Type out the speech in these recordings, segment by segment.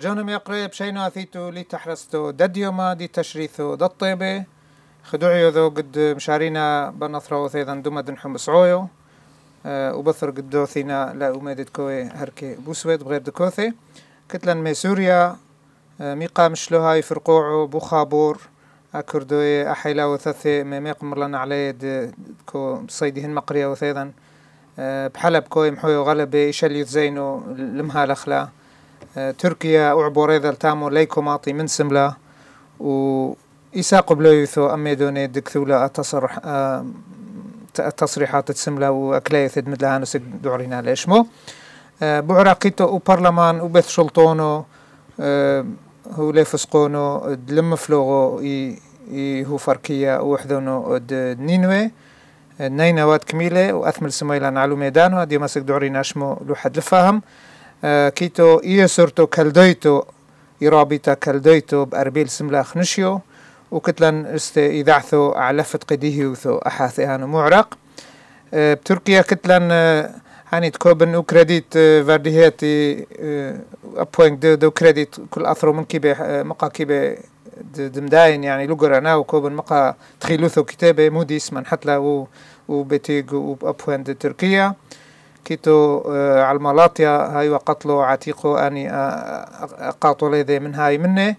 جانم يقرب شينا ثيتو لي تحرستو دد يوما دي تشريثو دد طيبة خدوعيو ذو قد مشارينا بنثرو ثيذا دوما دنحو مسعويو أه وبثر قد دوثينا لا أمادت كوي هركي بوسويد بغير دكوثي كتلن مي سوريا آه، ميقا مشلوها يفرقوعو بوخابور أكردوي أحيلا وثثي مي ميق مرلن علي آه، كو صيدهن مقريا وثيذا آه، بحلب كوي محوي غلبي يتزينو لمها المهالخلا تركيا وعبور هذا التامو ليكو ماطي من سملا و إسا قبلويثو أمي دوني دكثولا أتصرح التصريحات آه، تسملا وأكليث مثل نسك دعرينا ليشمو آه، بعراقيتو أو برلمان وبث شلطونو آه، هو ليفسقونو دلم فلوغو هو فركية وحدونو د نينوي نينوات كميلة وأثمل سميلان علو ميدانو هادي سك دعرينا شمو لوحد الفهم كيتو آه، يسرتو كالديتو يرابطا كالديتو بأربيل سملاخ نشيو وكتلن است إذاعثو علفت قديه وثو أحاثيان معرق آه، بتركيا كتلن آه، هاني تكوبن او كريديت فارديهاتي ابوينك دو دو كريديت كل اثرو من كيبي مقا كيبي دمداين يعني لوغر انا وكوبن مقا تخيلوثو كتابه موديس من حتلا و وبتيج وابوين تركيا كيتو آه، على الملاطيا هاي وقتلو عتيقو اني آه، آه، قاطو ليدي من هاي مني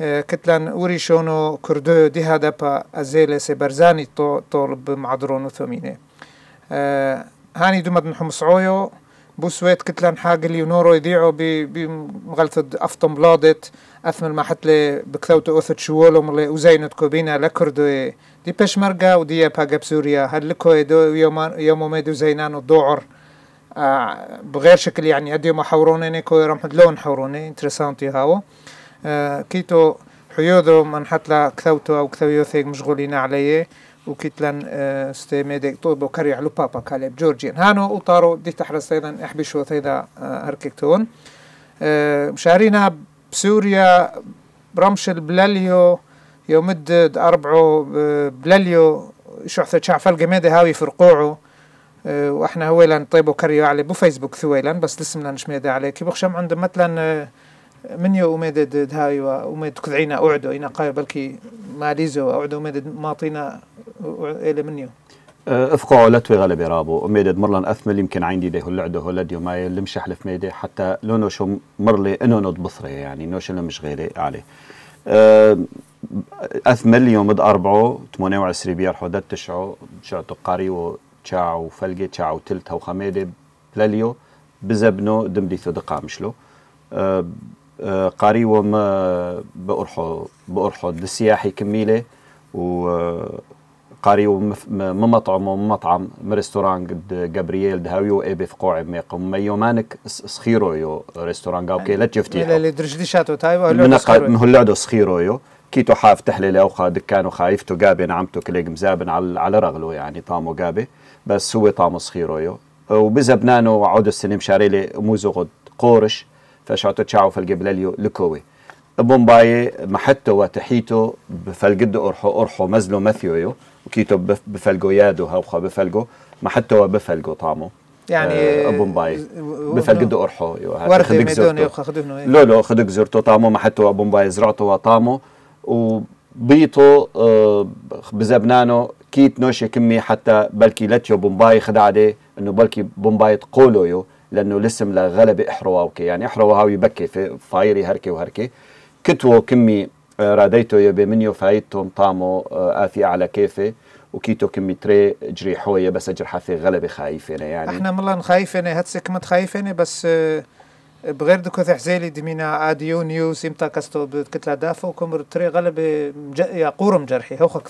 كتلان شونو كردو دي هادابا با ازيل سي برزاني طو طولب معدرونو ثمينه هاني دمد نحم صعويو بوسويت كتلان حاجة اللي نورو يضيعو بمغلطة أفطم بلادت اثمن ما حتلي بكثوت أوثت شوولو اللي وزينت كوبينا لكردو دي بشمرقا ودي باقا بسوريا هل لكو يوم يوم ميدو زينانو دوعر آه، بغير شكل يعني اديو حوروني نيكو رمحد لون حوروني انترسانتي هاو آه، كيتو حيوذو من حتلا كثوتو او كثويو ثيق مشغولين عليه وكيتلا آه، ستي ديك طوبو كري على بابا كاليب جورجين هانو وطارو دي تحرس ايضا احبي شو ثيدا هركيكتون مشارينا بسوريا برمش البلاليو يومد اربعو بلاليو حثو شعفال قميدي هاوي فرقوعو أه، واحنا هويلا طيبو كريو على بو فيسبوك ثويلا بس لسمنا نشميد ميدا عليه بخشم عند مثلا أه، من يو أميد هاي وأميد كذعينا أعدو إنا قايل بلكي ماليزو أعدو أميد ماطينا إلى منيو أه، افقعوا لتوي غلبي رابو ميدد مرلن اثمل يمكن عندي ده اللعده هولد يوماي لمشح حلف ميدي حتى لونو شو مرلي انو نض بصري يعني نوش مش غيري عليه اثمل يوم اربعه 28 بيار حدد تشعو شعتو قاري چاو فلقي چاوتل تەوخەمێ وخميده پلەلیۆ بزبنو دم دیتۆ دقامشلو قاري وما بأرحو بأرحو السياحي كميلة و قاري وما مطعم ومطعم ريستوران قد جابرييل دهاويو اي بي فقوع ميق وما يومانك سخيرو يو ريستوران كي لا تشفتي لا لا درج شاتو تايوا من هلعدو سخيرو يو كيتو حاف تحلي لأوخا دكانو خايفتو قابي نعمتو كليق مزابن على رغلو يعني طامو قابي بس هو طامس خيرويو وبزا بنانو عود السنة مشاريلي موزو غد قورش فشعتو تشاو فالقبلاليو لكوي بومباي محتو وتحيتو بفلقدو أرحو أرحو مزلو مثيويو وكيتو بفلقو يادو هوخا بفلقو محتو وبفلقو طامو يعني آه، بومباي بفلقدو أرحو ورخي ميدوني خدوهنو إيه. لو لو خدوك زرتو طامو محتو وبومباي زرعتو وطامو و بيطو آه، بزبنانو كيت نوشي كمي حتى بلكي لتيو بومباي خدعدي انه بلكي بومباي تقولو يو لانه الاسم لغلبة احروا اوكي يعني احروا هاو يبكي في فايري هركي وهركي كتو كمي آه، راديتو يبي منيو فايتو مطامو آه، آفي على كيفي وكيتو كمي تري جريحوية بس جرحة في غلبة خايفة يعني احنا ملان خايفة هاتسك مت خايفة بس آه بغير دوكا حزيلي دمينا اديو نيوز امتا كاستو بكتلا دافو كومر تري غلب يا قورم جرحي هو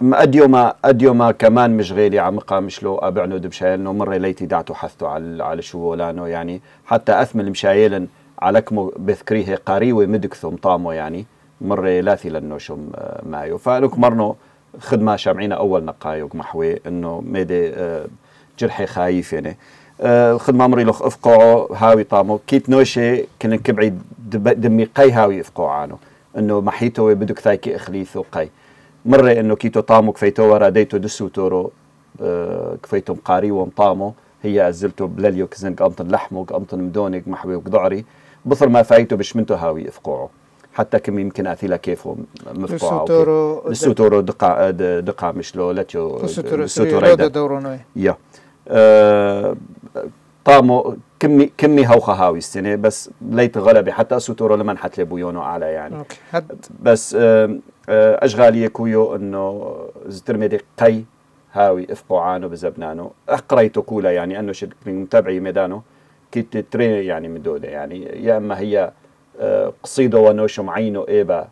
ما اديو ما اديو ما كمان مش غيري عمقا مش لو مشايل دمشايلنو مرة ليتي دعتو حثتو على على شو لانو يعني حتى اثمل مشايلن علكمو بذكريه قريوي مدكثم طامو يعني مرة لاثي لانو شم مايو فالك مرنو خدمة شامعينا اول نقايوك محوي انه ميدي آه، جرحي خايف يعني خدمة مري لخ افقعو هاوي طامو كيت نوشي كن كبعي دمي قي هاوي عانو انه محيتو بدك ثايكي اخليثو قي مرة انه كيتو طامو كفيتو ورا ديتو دسو تورو أه كفيتو مقاري ومطامو هي ازلتو بلاليو كزن قمطن لحمو قمطن مدونك محوي وقضعري بصر ما فايتو بشمنتو هاوي افقعو حتى كم يمكن اثيلا كيفو مفقوعه دسو تورو دقا دقا لو لاتيو تورو دورو نوي يا أه طامو كمي كمي هوخا هاوي السنه بس ليت غلبه حتى سوتورو لما حتلي بويونو على يعني بس آه، اشغالي كويو انه زترمدي قي هاوي افقعانو بزبنانو اقريتو كولا يعني انه شد من متابعي ميدانو كيت تري يعني مدودة يعني يا اما هي آه، قصيدة ونوش معينو ايبا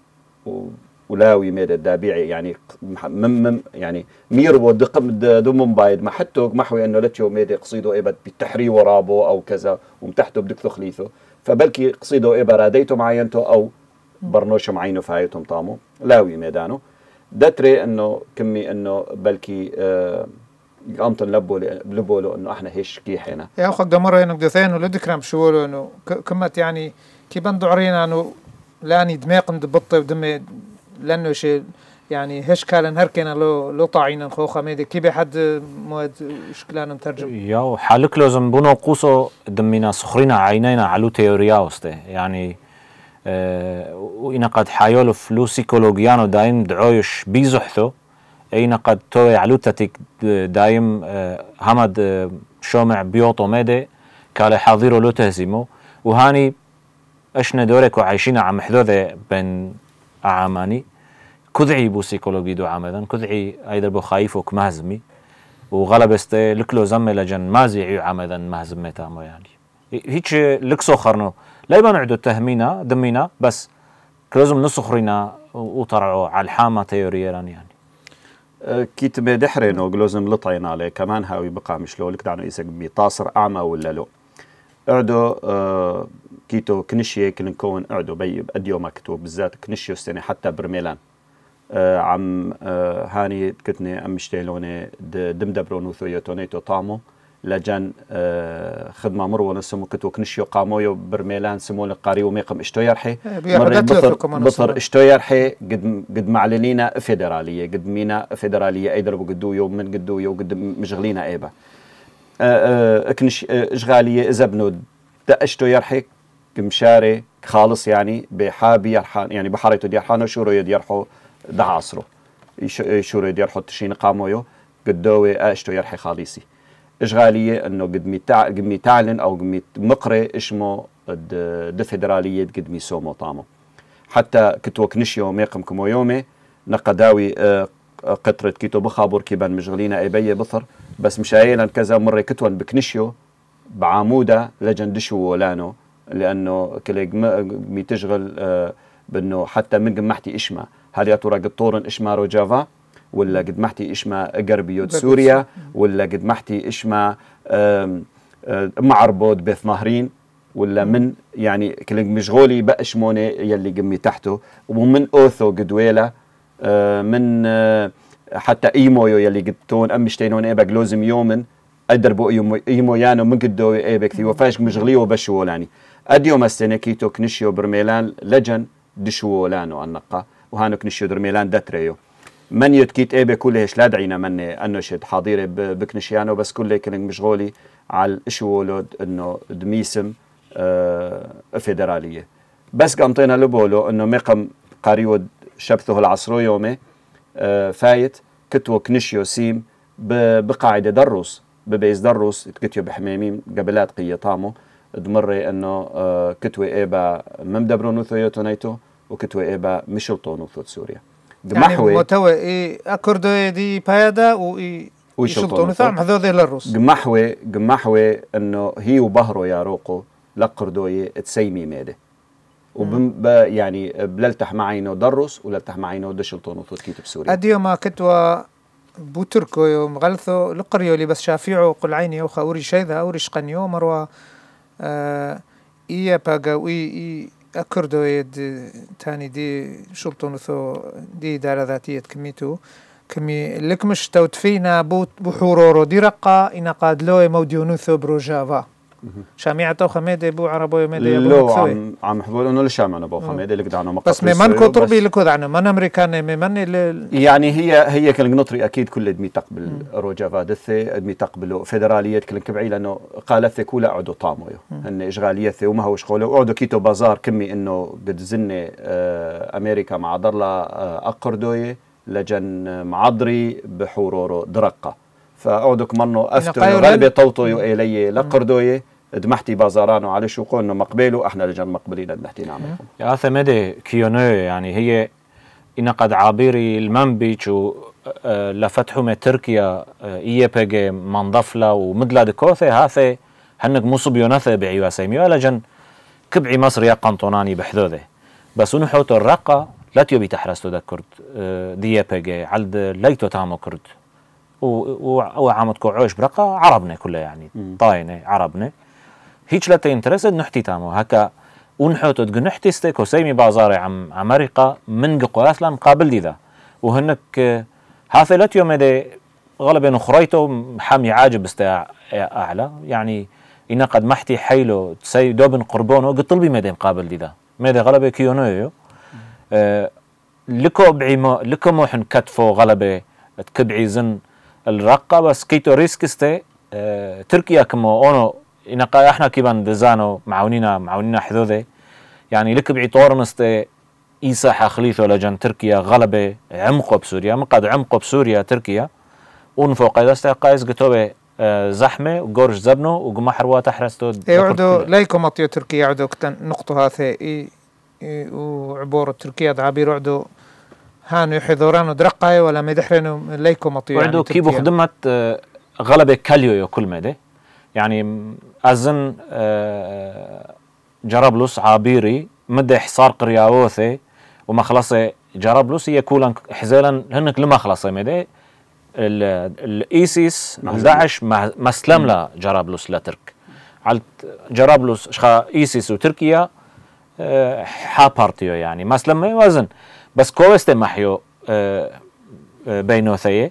ولاوي ميد دابيعي يعني مم مم يعني ميربو دقم دمم بايد ما حتى محوي انه لتشو ميد قصيدو ايبت بالتحري ورابو او كذا ومتحته بدك تخليثه فبلكي قصيدو ايبا راديتو معينتو او برنوش معينه فايتهم طامو لاوي ميدانو دتري انه كمي انه بلكي آه قامتن لبوا لبوا له انه احنا هيش كي حينا يا اخو قد مره انه ولا ولدكرم شو له انه كمت يعني كي بندعرينا انه لاني دماغ ندبطي ودمي لانه شي يعني هش كان هر لو لو طاعين خوخه ميدي كي بحد مواد شكلان مترجم ياو حالك لازم بنو قوسو دمينا سخرينا عينينا علو تيوريا وسته يعني اه وإن قد حيولو فلو سيكولوجيانو دايم دعويش بيزحثو أين قد توي علوتاتيك دايم اه همد آه، شومع بيوتو ميدي كالي حاضيرو لو تهزيمو وهاني اشنا دورك وعايشين عم حذوذة بين عاماني كذعي بو سيكولوجي دو عامدا كذعي ايدر بو خايفوك مهزمي وغلب است لكلو زمي لجن مازيعي عامدان مهزمي تامو يعني هيك لكسو خرنو لا يبان عدو تهمينا دمينا بس كلوزم نسخرنا وطرعو على الحامة تيوريا يعني أه، كيت بدحرينو كلوزم لطعين عليه كمان هاوي بقى مش لو لك دعنو إيسك بي طاصر أعمى ولا لو اعدو آه، كيتو كنشي كنكون اعدو بأديو مكتوب بالذات كنشيو السنه حتى برميلان آه، عم آه، هاني كتني ام شتيلوني دم دبرون وثويتونيتو طامو لجان خدمة مرو نسمو كتو كنشيو قامو برميلان سمو القاريو وميقم اشتو يرحي إيه، مري بصر بصر اشتو يرحي قد قد معلنينا فيدرالية قد مينا فيدرالية ايدربو قدو يوم من قدو يوم قد مشغلينا ايبا أه، أه، اكنش أه، اشغاليه اذا بنود دقشتو يرحك كمشاري خالص يعني بحابي يرحان يعني بحريتو ديرحانو شو رويد يرحو دعاصرو شو رويد يرحو تشين قامويو قدوي اشتو يرحي خالصي اشغاليه انه قد ميتع قد تعلن او قدمي مقري اشمو دفدرالية قد ميسومو سومو طامو حتى كتوك نشيو ميقم كمو يومي نقداوي قطرة كيتو بخابور كيبان مشغلينا بي بثر بس مشايلا كذا مرة كتون بكنشيو بعامودة لجندشو ولانو لأنه مي تشغل آه، بأنه حتى من قمحتي إشما هل يا ترى قطورن إشما روجافا ولا قد محتي إشما قربيوت سوريا ولا قد محتي إشما آه، معربود بيث نهرين ولا من يعني كلي مشغولي بقى يلي قمي تحته ومن أوثو قدويلة آه، من آه، حتى ايمو يلي قدتون ام شتينون ايبك لازم يومن ادربو ايمو ايمو يانو من قدو ايبك ثي وفاش مشغلي وبشو لاني اديوم السنه كيتو كنشيو برميلان لجن دشو لانو وهانو كنشيو درميلان دتريو من يتكيت ايبك كلش لا دعينا مني انه شد حاضيري بكنشيانو بس كل كنك مشغولي على الشولود انه دميسم آه فيدراليه بس قمطينا لبولو انه مقم قريود شبثه العصرو يومي آه، فايت كتو كنشيو سيم بقاعدة دروس ببيز دروس كتيو بحميميم قبلات قيطامو دمري انه آه، كتو ايبا ممدبرو نوثو نايتو وكتو ايبا مشلطو نوثو سوريا يعني دمحوي يعني متوى اي اكردو دي بايدا و اي ويشلطون ثم هذول للروس قمحوي قمحوي انه هي وبهرو يا روقو لقردوي تسيمي ميده وبم يعني معي انه درس ولالتح معينه دشلطون وثوتكيت بسوريا اديو ما كتوا بوتركو يوم غلثو لقريو بس شافيعو قل عيني يوخا اوري شيذا اوري شقنيو مروا آه ايا باقا وي ايه اكردو يد تاني دي شلطون وثو دي دارة ذاتية كميتو كمي لكمش توتفينا بو بحورورو دي رقا إنا قادلو موديونو ثو بروجافا شامي عطاو خميدة بو عربو يميدة لو عم عم حبول انه لشام انا بو خميدة اللي قدعنا مقطع بس ممن كتربي لكو دعنا من امريكاني ممن يعني هي هي كل نطري اكيد كل ادمي تقبل روجا فادثي ادمي تقبل فدراليات كل كبعي لانه قالت كولا عدو طامويو هن اشغالية وما هو شغل وعدو كيتو بازار كمي انه بتزني آه، امريكا مع ضرلا آه، اقردوي لجن معضري بحورورو درقه فاعدك منه افتو غالبي طوطو يو الي دمحتي بازاران وعلاش وقولنا مقبلوا احنا لجان مقبلين دمحتي نعمل يا ثمدي كيونو يعني هي إن قد عابيري المنبيتش آه، لفتحوا من تركيا آه، إيه بيجي منضفلة ومدلا دكوثي هاثي هنك مو صبيوناثي بعيوا سيميو لجان كبعي مصر يا قنطوناني بحذوذي بس ونحوت الرقة لا تيوبي تحرستو كرد آه، دي إيه بيجي علد ليتو تامو كرت وعامتكو عوش برقة عربنا كلها يعني طاينة عربنا هيك هیچ نحتي تامو هكا ونحوت اون حوتت وسيمي بازاري عم امريكا من لا مقابل ذا وهنك هافلت يوم دي غلب خريته حامي عاجب استاع اعلى يعني إن قد محتي حيلو تسي دوبن قربونه قلت طلبي مدى مقابل دي دا مدى غلبة كيونويو آه لكو بعيمو لكو موحن كتفو غلبة تكبعي زن الرقة بس كيتو ريسكستي آه تركيا كمو اونو إنقا إحنا كيبان دزانو معاونينا معاونينا حدوذي يعني لك بعطور نستي إيسا حخليثو لجن تركيا غلبة عمقو بسوريا مقاد عمقو بسوريا تركيا ونفوق إذا قايز قتوبة آه، زحمة وقرش زبنو حروا تحرستو يعدو إيه، ليكم أطيو تركيا يعدو نقطة هاثي وعبور تركيا دعابير عدو هانو يحذورانو درقاي ولا مدحرنو ليكم أطيو يعني وعدو يعني كيبو خدمت آه، غلبة كاليو يو كل مدي يعني أزن آه، جرابلس عابيري مدى حصار قرياوثي وما خلصي جرابلس هي كولا حزيلا هنك لما خلصي مدى الايسيس داعش ما استلم لا جرابلس لترك على جرابلس شخا ايسيس وتركيا آه، حا بارتيو يعني ما استلم وزن بس كوستي محيو آه، بينوثي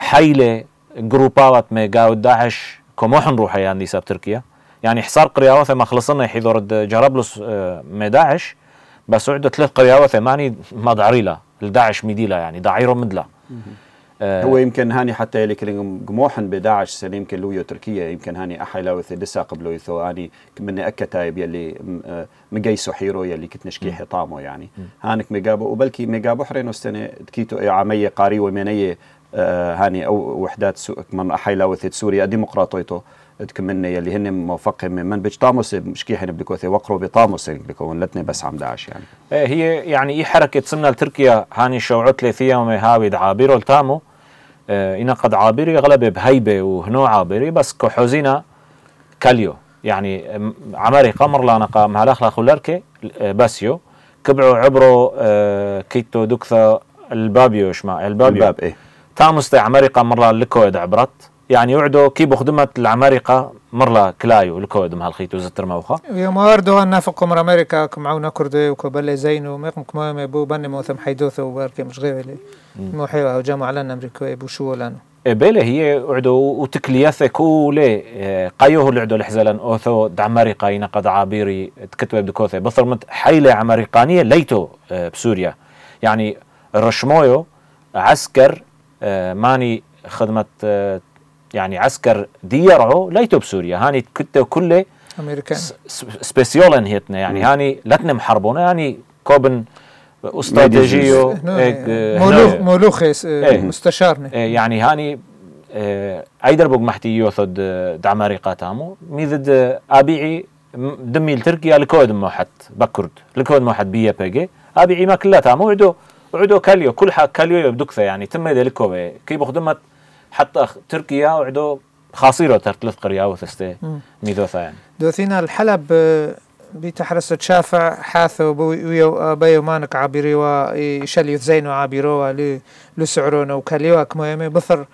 حيله جروبات ميغاو داعش كموحن روحي يعني ساب تركيا يعني حصار قرياوة ما خلصنا يحضر جرابلس آه، ما داعش بس عدة ثلاث قرياوة ثماني ما له الداعش ميديلا يعني داعيرو مدلا هو يمكن هاني حتى اللي كلهم جموحن بداعش سنة يمكن لويو تركيا يمكن هاني أحلا لسا قبل يثو هاني من أكتايب يلي مقيسو آه، حيرو يلي كتنشكي حطامو يعني هانك مقابو وبلكي مقابو حرينو سنة تكيتو عمية قاري ومنية آه، هاني او وحدات سو... من لاوثيت سوريا ديمقراطيتو تكملنا يلي هن موفقين من بيش طاموس مش كي حين بلكوثي وقروا بطاموس بكون لتني بس عم داعش يعني إيه، هي يعني اي حركه صرنا لتركيا هاني شوعت لي فيها ومهاوي عابيرو لتامو اه إنا قد عابيري غلبة بهيبة وهنو عابيري بس كحوزينا كاليو يعني عمري قمر لانقا مهلاخلا خلاركي إيه، باسيو كبعوا عبرو اه كيتو دكثا البابيو شما البابيو الباب ايه تامس عمرقة مرة لكويد عبرت يعني يعدو كي بخدمت العمارقة مرلا كلايو الكود مع الخيط وزتر موخا يا ما أردو أن مر أمريكا كم عونا كردي وكبلي زين ومقم كما يبو بني موثم حيدوث وباركي مش غير لي محيوة جامع لنا أمريكا يبو شو اي بالي هي عدو وتكلياثة كولي إيه، قيوه عدو الحزلان أوثو دعمارقة ينقد عابيري تكتب بدكوثة بصر مت حيلة عمريقانية ليتو إيه، بسوريا يعني رشمويو عسكر آه، ماني خدمة آه، يعني عسكر ديره ليتو بسوريا هاني كتو كله امريكان سبيسيولن هيتنا يعني هاني لتنا محربونا يعني كوبن استراتيجيو إيه، إيه، إيه، مولوخ مولوخ مستشارنا يعني هاني ايدر محتي محتيو ثد دعماري قاتامو ميذد ابيعي دمي لتركيا لكود موحد بكرد لكود موحد بيا بيجي ابيعي ما كلها تامو عدو وعدو كاليو كل حاجة كاليو يبدكثا يعني تم ذلكوه كيف خدمت حتى تركيا وعدو خاصيرة تر ثلاث قرية وثستي ميدوثا يعني دوثينا الحلب آه، بتحرس تشافع حاثو بيو آه، بيو مانك عبيري وشلي زينو عبيرو لسعرون وكاليو كمهم بثر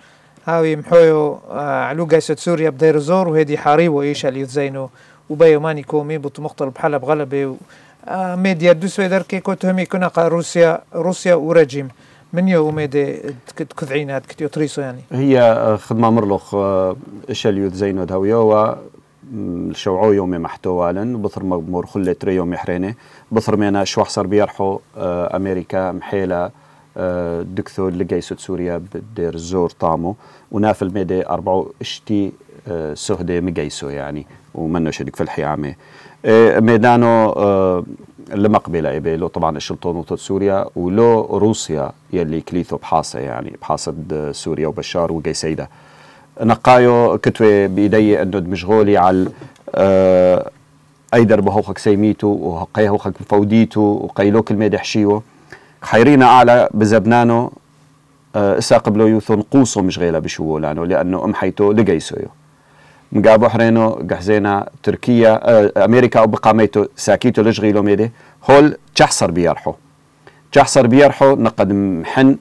هاوي محويو آه، علو قيسة سوريا بدير زور وهدي حاريبو ايش اللي زينو وبيو ماني كومي بطمقتل بحلب غلبي ميديا دو سويدر كي كنت هم يكون روسيا روسيا ورجيم من يوم ميدي تكذعينات كتيو تريسو يعني هي آه، خدمة مرلوخ آه، شاليو زينو دهويو شوعو يومي محتوالا بثر مغمور خلي تري يومي حريني بثر مينا شو حصر بيرحو آه، امريكا محيلة دكتور لقيسة سوريا بدير زور طامو ونافل ميدي اربعو اشتي سهدي مقيسو يعني ومنو شدك في الحيامي ميدانو المقبله آه، له طبعا الشلطون سوريا ولو روسيا يلي كليثو بحاصه يعني بحاصد سوريا وبشار وقيسيده نقايو كتوي بايدي انه دمشغولي على آه، ايدر بهوخك سيميتو وقيهوخك فوديتو كل الميدح حشيو خيرينا اعلى بزبنانو اسا آه قبلو يوثون قوسو غيلا بشو لانه لانه ام حيتو لقيسو مقا حرينو قحزينا تركيا آه، امريكا او بقاميتو ساكيتو لشغيلو ميدي هول تحصر بيارحو تحصر بيارحو نقد محن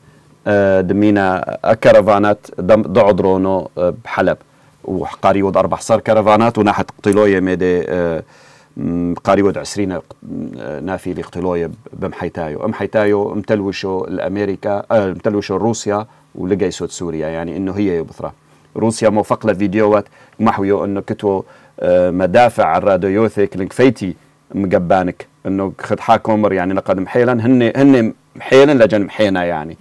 آه، دمينا آه، كرفانات دم ضع درونو بحلب وقاريود اربع صار كرفانات وناحت قتلوية ميدي قاريود عسرين نافي قتلوية بمحيتايو امحيتايو متلوشو الامريكا متلوشو روسيا ولقيسو سوريا يعني انه هي بثره روسيا موفق لها فيديوهات محويو انه كتو آه، مدافع الراديوثيك لنكفيتي مقبانك انه خد حاكمر يعني نقد محيلا هن هن محيلا لجن محينا يعني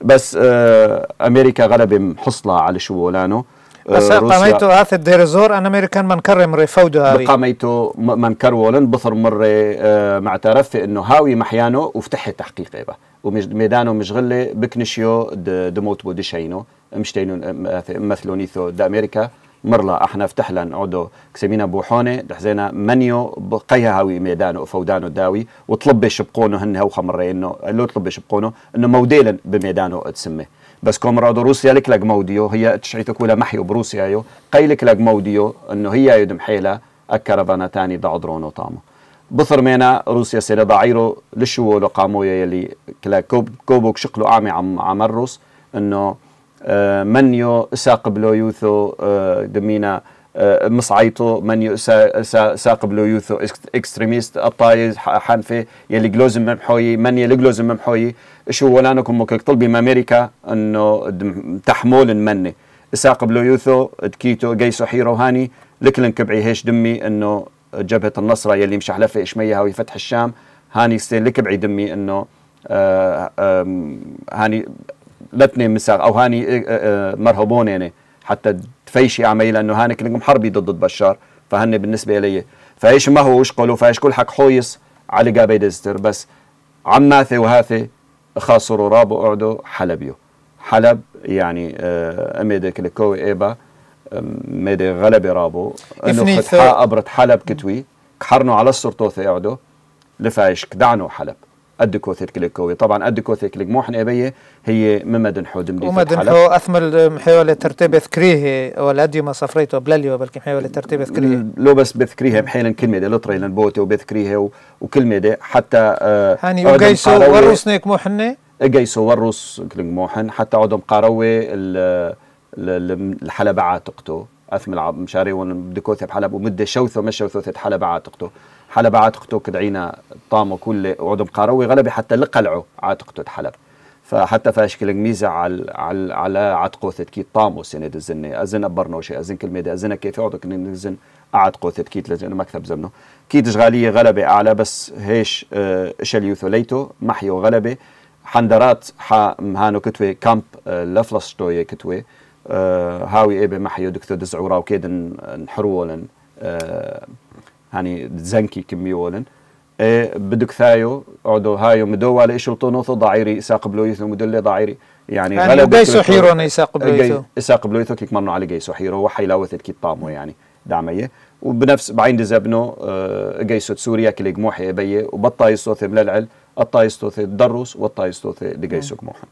بس آه، امريكا غلبة حصلة على شو ولانه آه، بس قاميتو هاث الزور ان امريكان منكر مري فودو هاوي قاميتو منكر ولن بثر مري معترف في انه هاوي محيانو وفتحت تحقيق ايبا وميدانو مشغلة بكنشيو دموت بودشينو مشتين مثلونيثو دا امريكا مرلا احنا فتحلا عدو كسمينا بوحونه دحزينا منيو بقيها هاوي ميدانو فودانو داوي وطلب شبقونو هن هو خمر انه لو طلب شبقونو انه موديلا بميدانو تسمي بس كومرادو روسيا لك لك موديو هي تشعيتك ولا محيو بروسيا يو قيلك لك موديو انه هي يدم حيله اكربانا تاني دعدرونو طامو بثر مينا روسيا سيلا ضعيرو لشو لقامو يلي كلا كوب كوبوك شقلو عامي عم روس انه آه، منيو اسا قبلو يوثو آه، دمينا آه، مصعيتو منيو اسا اسا يوثو اكستريميست الطايز حنفي يلي جلوزم ممحوي من يلي جلوزم ممحوي شو ولانكم نكم مكك طلبي من امريكا انه تحمول مني اسا قبلو يوثو دكيتو قيسو حيرو هاني لكلن كبعي هيش دمي انه جبهه النصره يلي مش حلفه اشميها ويفتح الشام هاني ستين لكبعي دمي انه هاني لتني مساق مساغ او هاني إيه، إيه، إيه، مرهبون يعني حتى تفيشي عمي لانه هاني كلكم حربي ضد بشار فهن بالنسبه لي فايش ما هو اشقلوا فايش كل حق حويص على قابي دستر بس عماثي وهاثي خاصروا رابو اقعدوا حلبيو حلب يعني آه، اميدي كلكو ايبا ميدي غلبي رابو انه فتحة حلب كتوي كحرنوا على السرطوثي اقعدوا لفايش كدعنوا حلب كليكوي طبعا مو احنا إبية هي ممدن حود مدي ومدن حو أثمل محاولة ترتيب ذكريه ادي ما صفريته بلليو بل محاولة ترتيب ذكريه لو بس بذكريه بحين كلمة دي لطري لنبوتي وبذكريه وكلمة دي حتى آه هاني وقيسو وروسنيك موحني قيسو ورس كليك موحن حتى عدم قاروي الحلبة عاتقته أثمل مشاري ون بدكوثة بحلب ومدة شوثة مش شوثة حلبة عاتقته حلب عاتقته كدعينا طامو كل عود مقاروي غلبي حتى لقلعه عاتقته حلب فحتى كل ميزة على على على عتقو ثتكي طامو سند الزني أزن برنوشي أزن كل ميدا أزن كيف يعودك نزن لازم ثتكيت ما مكتب زمنه كيت غالية غلبة أعلى بس هيش اه شليو محيو غلبة حندرات ح مهانو كتوي كامب اه لفلسطوية كتوي آه، هاوي إيه محيو دكتور دزعورا وكيد نحرولن لن آه، يعني زنكي كم يولن إيه بدك ثايو عدو هايو مدو على إيش الطنوثو ضعيري إساق بلويثو اللي ضعيري يعني يعني جيسو حيرون يساق بلويثو يساق إيه، بلويثو كيك مرنو على جيسو حيرو وحي لاوثت كي طامو يعني دعمية وبنفس بعين دزابنو آه جيسو سوريا كليك موحي أبيه وبطايستو ثم للعل الطاي ثم الدروس والطايستو ثم لجيسو كموحن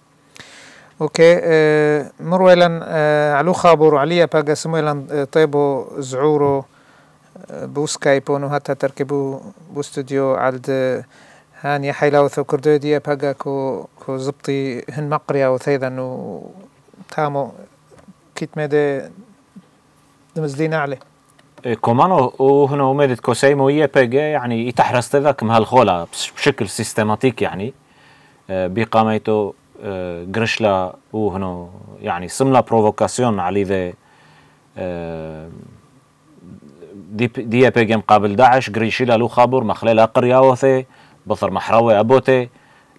اوكي إيه، مرويلا إيه، علو خابور عليا باقا سمويلا طيبو زعورو بو ونو وحتى تركبو بو استوديو عالد هاني حيلا وثو كردو دي بقى كو كو زبطي هن مقريا وثيذا و تامو كيت مدى دمزلين عليه إيه، كومانو وهنا ومدت كوسيمو هي بيجا يعني يتحرس تذاك مهالخولة بشكل سيستماتيك يعني إيه، بقاميتو إيه، قرشلا وهنا يعني سملا بروفوكاسيون على ذا دي بيجم قابل داعش قريشيلا لو خابور مخليلا قرياوثي بصر محروي أبوتي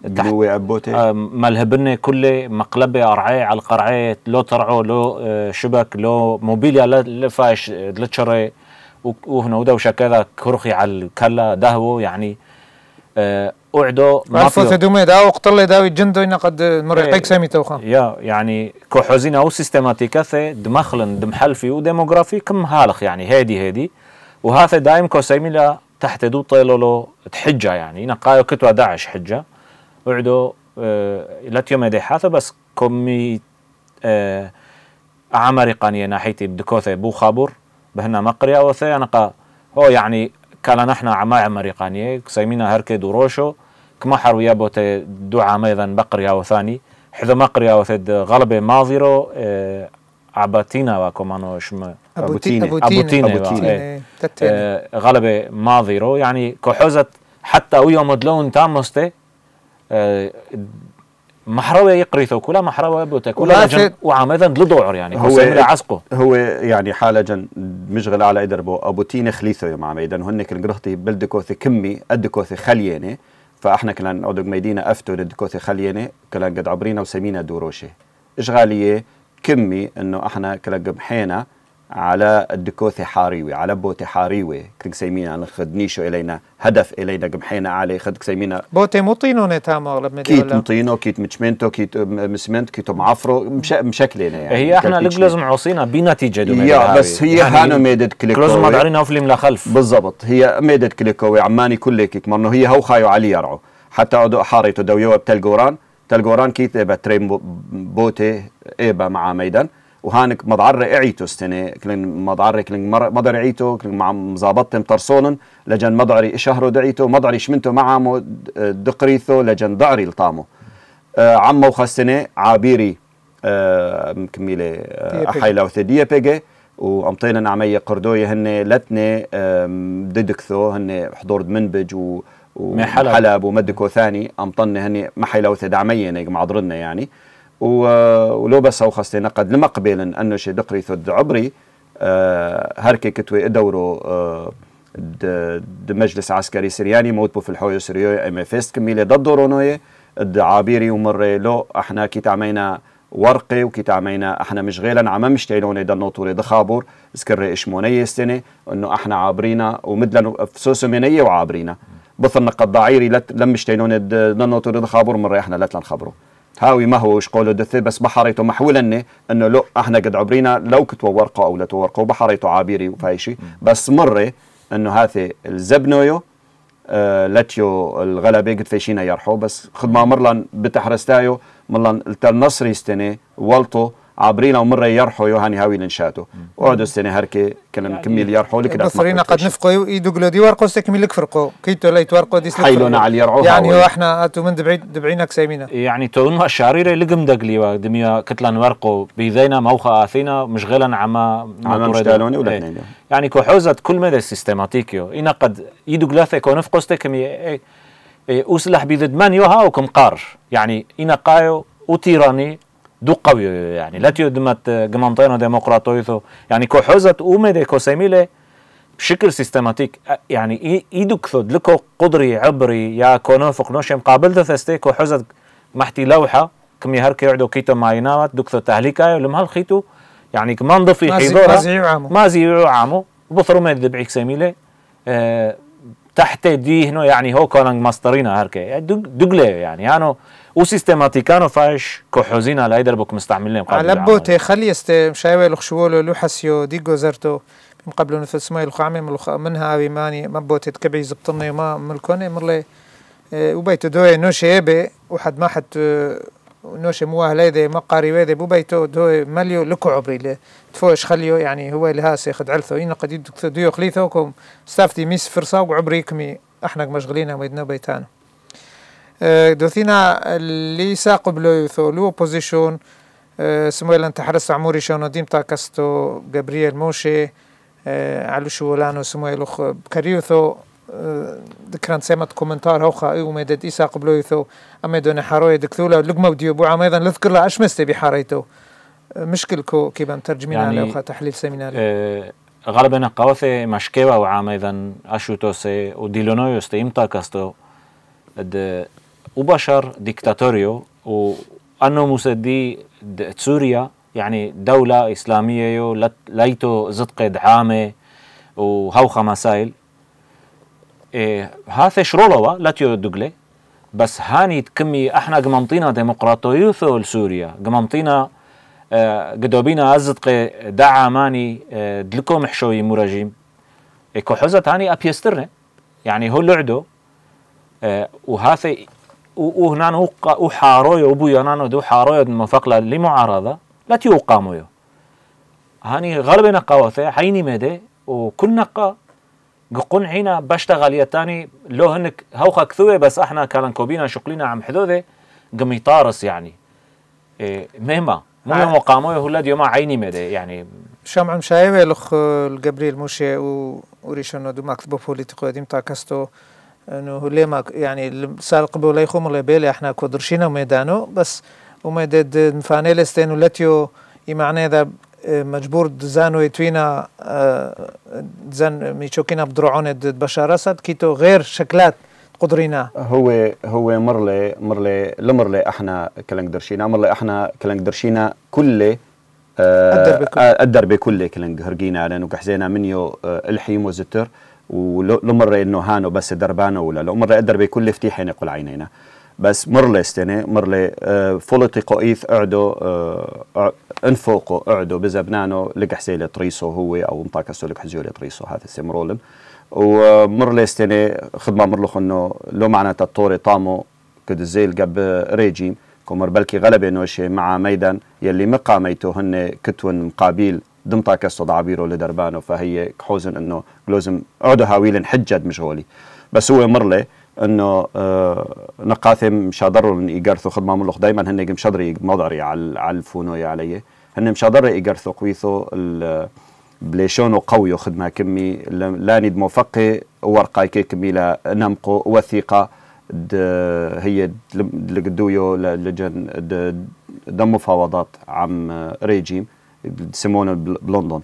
دلوي أبوتي آه، ملهبني كله مقلبة أرعي على القرعي لو ترعو لو آه، شبك لو موبيليا لفاش لتشري وهنا وده وشكذا كرخي على الكلا دهو يعني آه، اوعدو الفوت دومي دا قتل داوي جندو إن قد مريقيك إيه. سامي توخا يا يعني كوحوزين او سيستماتيكا ثي دمخلن دمحلفي وديموغرافي كم هالخ يعني هادي هادي وهذا دايم كو لا تحت دو طيلولو تحجة يعني نقايو كتوا داعش حجة وعدو أه لا تيوم دي حاثة بس كمي أه عمري قانية ناحيتي بدكوثي بو خابور بهنا مقريا وثي أنا قا هو يعني کالا نحنا عما عمريقانيه سيمينا هركي دوروشو كما حرو يابوت عام ايضا بقريا وثاني حذو مقريا وثد غلبة ماضيرو اه عباتينا واكو مانو شما أبوتيني أبوتيني إيه. أبوتيني آه، غلبة ماضيرو يعني كحوزت حتى ويوم دلون تاموستي اه محروه يقريثو كلها محروه بوتا كلها وعام لدوعر يعني هو عسقه هو يعني حالة جن مشغل على ادربو ابو تين خليثو يا معم اذا هنك القرهتي بلدكوثي كمي ادكوثي خليني فاحنا كلان اودق ميدينا افتو ادكوثي خليني كلان قد عبرينا وسمينا دوروشي اشغاليه كمي انه احنا كلان قمحينا على الدكوثي حاريوي على بوتي حاريوي كتك سيمينا نخد نيشو إلينا هدف إلينا قمحينا علي خد سيمينا بوتي مطينو نتامو لما كيت مطينو كيت مشمنتو كيت مسمنت كيت معفرو مش مشكلنا يعني هي احنا لازم عوصينا بنتيجة دو يا بس هي يعني هانو ميدد كليكو كلوز مدعرينا فيلم لخلف بالضبط هي ميدد كليكو عماني كلك مرنو هي هو خايو علي يرعو حتى عدو حاريتو دو بتلقوران تلقوران كيت إبا تريم بوتي إيبا مع ميدان وهانك مضعرة اعيتو استني كلن مضعرة كلن مضعر اعيتو كلن مع مزابطتم ترسولن لجن مضعري اشهرو دعيتو مضعري شمنتو معامو دقريثو لجن ضعري لطامو آه عمو خستنة عابيري آه مكملة آه حيلة وثدية بيجي وأمطينا نعمية قردوية هن لتنة ددكثو هن حضور منبج و وحلب ومدكو ثاني أمطن هني محي لو تدعمية مع معضرنا يعني ولو بس او خاصة نقد لما قبيل انه شي دقري ثد عبري آه هركي كتوي ادورو آه د مجلس عسكري سرياني موت في الحويو سريوي ام فيست كميلة ضد رونوي د عابيري ومري لو احنا كي تعمينا ورقي وكي تعمينا احنا مش غيلا عم مش تايلوني دنوطوري دخابور سكري اشمونية السنة انه احنا عابرينا ومدلن فسوسو مينيه وعابرينا بثن قد ضعيري لم مش تايلوني دنوطوري دخابور مره احنا لا تنخبره هاوي ما هو وش دثي بس بحريته محولني انه لو احنا قد عبرينا لو كتوا ورقه او لا تورقه بحريته عابيري وفايشي بس مري انه هاثي الزبنويو آه لاتيو الغلبه قد فيشينا يرحو بس خد ما مرلن بتحرستايو مرلن التنصري استني والطو عابرين او يرحو يرحوا يوهاني هاوي لنشاتو وعدو السنه هركي كلم يعني كميل يرحوا لك المصريين قد نفقوا قلو دي ورقو لك فرقوا كيتو لا يتورقوا دي حيلونا على يرعوها يعني احنا اتو من دبعين دبعينك سايمينا يعني تون شارير لقم دقلي دميا كتلان ورقو بيذينا موخا اثينا مشغلا عما عما مشتالوني ولا إيه. اثنين يعني حوزة كل مدى سيستماتيكيو إنا قد يدقلاثة كونف إيه. إيه، اوسلح بيذد من يوها وكم قار يعني إنا قايو وتيراني دو قوي يعني لا تيودمت جمانتينا ديمقراطويثو يعني كو حوزت اومي دي كو سيميلي بشكل سيستماتيك يعني اي دو كثود لكو قدري عبري يا كو نوفق كونوفق نوشم قابل ثستي حوزت محتي لوحة كم يهرك يعدو كيتو مايناوات دوكثو ولم هل خيتو يعني كمان ضفي حيضورة ما زيو عامو ما زيو عامو بثرو ميد دبعيك سيميلي أه تحت دي هنا يعني هو كونان مصدرينا هركي دقلي يعني هانو يعني وسيستماتيكا فاش كحوزين على هيدا ربك مستعملين على بوتي خلي است مشاوي لخشولو لوحسيو دي جوزرتو من نفس ما يلقى عمي منها بماني ما بوتي تكبعي زبطني ما ملكوني مرلي آه، وبيتو دوي نوشي ابي وحد ما حد آه، نوشي مواه ذي ما قاري بو بوبيتو دوي مليو لكو عبري تفوش خليو يعني هو اللي هاس ياخد علثو إن قد يدو خليثوكم استافتي ميس فرصة وعبريكمي احنا مشغولين ويدنا بيتانا دوثينا اللي ساقب لو ثولو اوبوزيشون سمويل انت حرس عموري شونو ديم تاكستو جابرييل موشي آه، علو شولانو سمويل اخ كريوثو آه، دكران سيمت كومنتار هوخا اي ومدد إيسا يثو أما دون حروي دكثولا لقمة وديو عم أيضا لذكر لا أشمستي بحاريتو مشكل كو كيف ترجمين يعني على أوخا تحليل سيمينار أه غالبا قوثي مشكوة وعام أيضا أشوتوسي وديلونويوس تيمتا كاستو د وبشر ديكتاتوريو وأنه مسدي سوريا يعني دولة إسلامية يو ليتو زدق دعامة وهوخة مسائل إيه هاثي شرولوا لاتيو دوغلي بس هاني تكمي احنا قمنطينا ديمقراطيوثو لسوريا قممطينا آه قدوبينا أزدقي ازدق دعاماني آه دلكو محشوي مراجيم إكو إيه، حزت هاني أبيسترني يعني هو لعدو آه وهاثي وهنا وحاروي بو يونان دو حارويو مفقلا لمعارضة لا تيوقامويو هاني غالبا نقاوثة حيني مدي وكل نقا قون عينا بشتغل تاني لو هنك هوخا كثوي بس احنا كالان كوبينا شقلينا عم حدوذة قميطارس يعني إيه مهما مو يوم يو هلاد يوم عيني مدي يعني عم مشايوه لخ الجبريل موشي وريشانو دو مكتبو بوليتيكو ديم تاكستو انه لما يعني صار قبل يخوم لي بالي احنا كودرشينا وميدانو بس وما دد استينو لاتيو يمعني ذا آه، مجبور دزانو يتوينا آه، دزان ميشوكينا بدرعون دد بشار اسد كيتو غير شكلات قدرينا هو هو مرلي مرلي لمرلي احنا كلنك درشينا مرلي احنا كلنك درشينا كله آه، الدربي كله الدربي كله كلنك هرجينا لانه كحزينا منيو الحيم وزتر ولو مرة انه هانو بس دربانه ولا لو مره قدر بكل فتيحين يعني نقول عينينا بس مرلي استنى مرلي لي آه، فولتي قويث اعدو آه، انفوقو اعدو بزبنانو لقى حسيلة تريسو هو او مطاكسو لقى حزيولة تريسو هذا ومر ومرلي استنى خدمة مرلخ انه لو معناتها تطوري طامو كد زيل قب ريجيم كومر بلكي غلبة نوشي مع ميدان يلي مقاميتو هن كتون مقابيل دمتا كسو دعابيرو لدربانو فهي حوزن انه لازم اقعدوا هاويل حجد مشغولي بس هو مرلي انه آه نقاثي مشادرن يقرثو خدمه ملوخ دائما هن مشادري مضري على الفونو يا علي هن مشادري يقرثو قويثو بليشونو قويو خدمه كمي لاند موفقي ورقاي كمي لا نمقو وثيقه هي لقدويو لجن دم مفاوضات عم آه، ريجيم بسمونه بلندن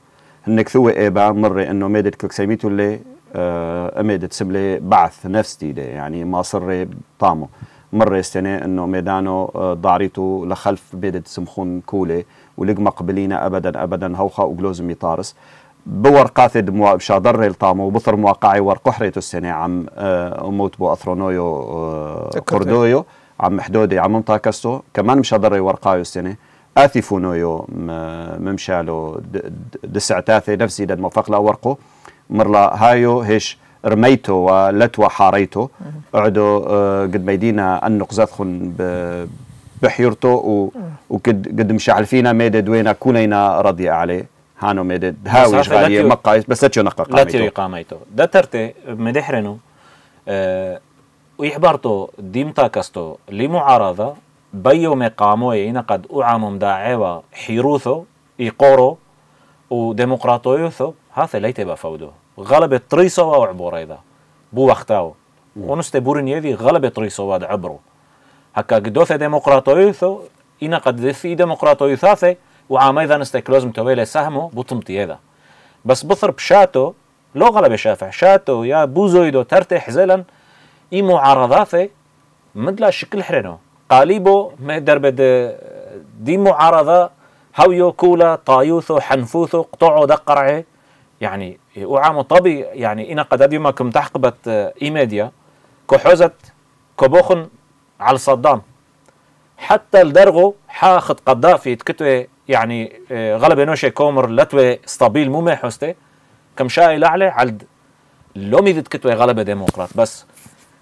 هنك ثوي ايه بعد مرة انه ميدت كوكسيميتو اللي آه امادة سبلي بعث نفسي دي يعني ما صري طامو مرة السنة انه ميدانو آه ضعريتو لخلف بيدت سمخون كولي ولقم قبلينا ابدا ابدا هوخا وجلوزمي ميطارس بور قاثد مو بشادر الطامو وبثر مواقعي ورقحرة السنة عم آه موت بو اثرونويو آه كوردويو عم حدودي عم منطقة كمان مشادر ورقايو السنة آثي فونويو ممشالو دسع تاثي نفسي دن مفقلا ورقو مرلا هايو هش رميتو ولتو حاريتو اعدو آه، قد ميدينا النقزات خن بحيرتو وقد قد مشعل فينا ميدد دوينا كونينا رضي عليه هانو ميدد هاويش غالية مقايس بس لاتيو نقا قاميتو لاتيو قاميتو دا ترتي مدحرنو أه ويحبرتو ديمتا كاستو لمعارضة بيو مقامو بيوم قاموي نقد دا داعوا حيروثو إيقورو وديمقراطيوثو هذا ليت بفودو غلب تريسو أو عبور ايضا بو وقتاو ونست بورن يذي غلب تريسو واد عبرو هكا قدوث ديمقراطيوثو اينا قد ذي ديمقراطيوثاثي وعام أيضا استكلوزم تويلة سهمو بطمتي ايضا بس بثر بشاتو لو غلب شافع شاتو يا بوزويدو ترتح زلن إي معارضاثي مدلا شكل حرنو قاليبو ما دربد آه، دي معارضة يو كولا طايوثو حنفوثو قطعو دقرعي يعني وعامو طبي يعني إنا قد كم تحقبت آه، إيميديا كحوزت كبوخن على صدام حتى الدرغو حاخد قدافي تكتوي يعني آه، غلبة نوشي كومر لتوي ستابيل مو حوستي كم شاي لعلي عالد لومي تكتوي غلبة ديمقراط بس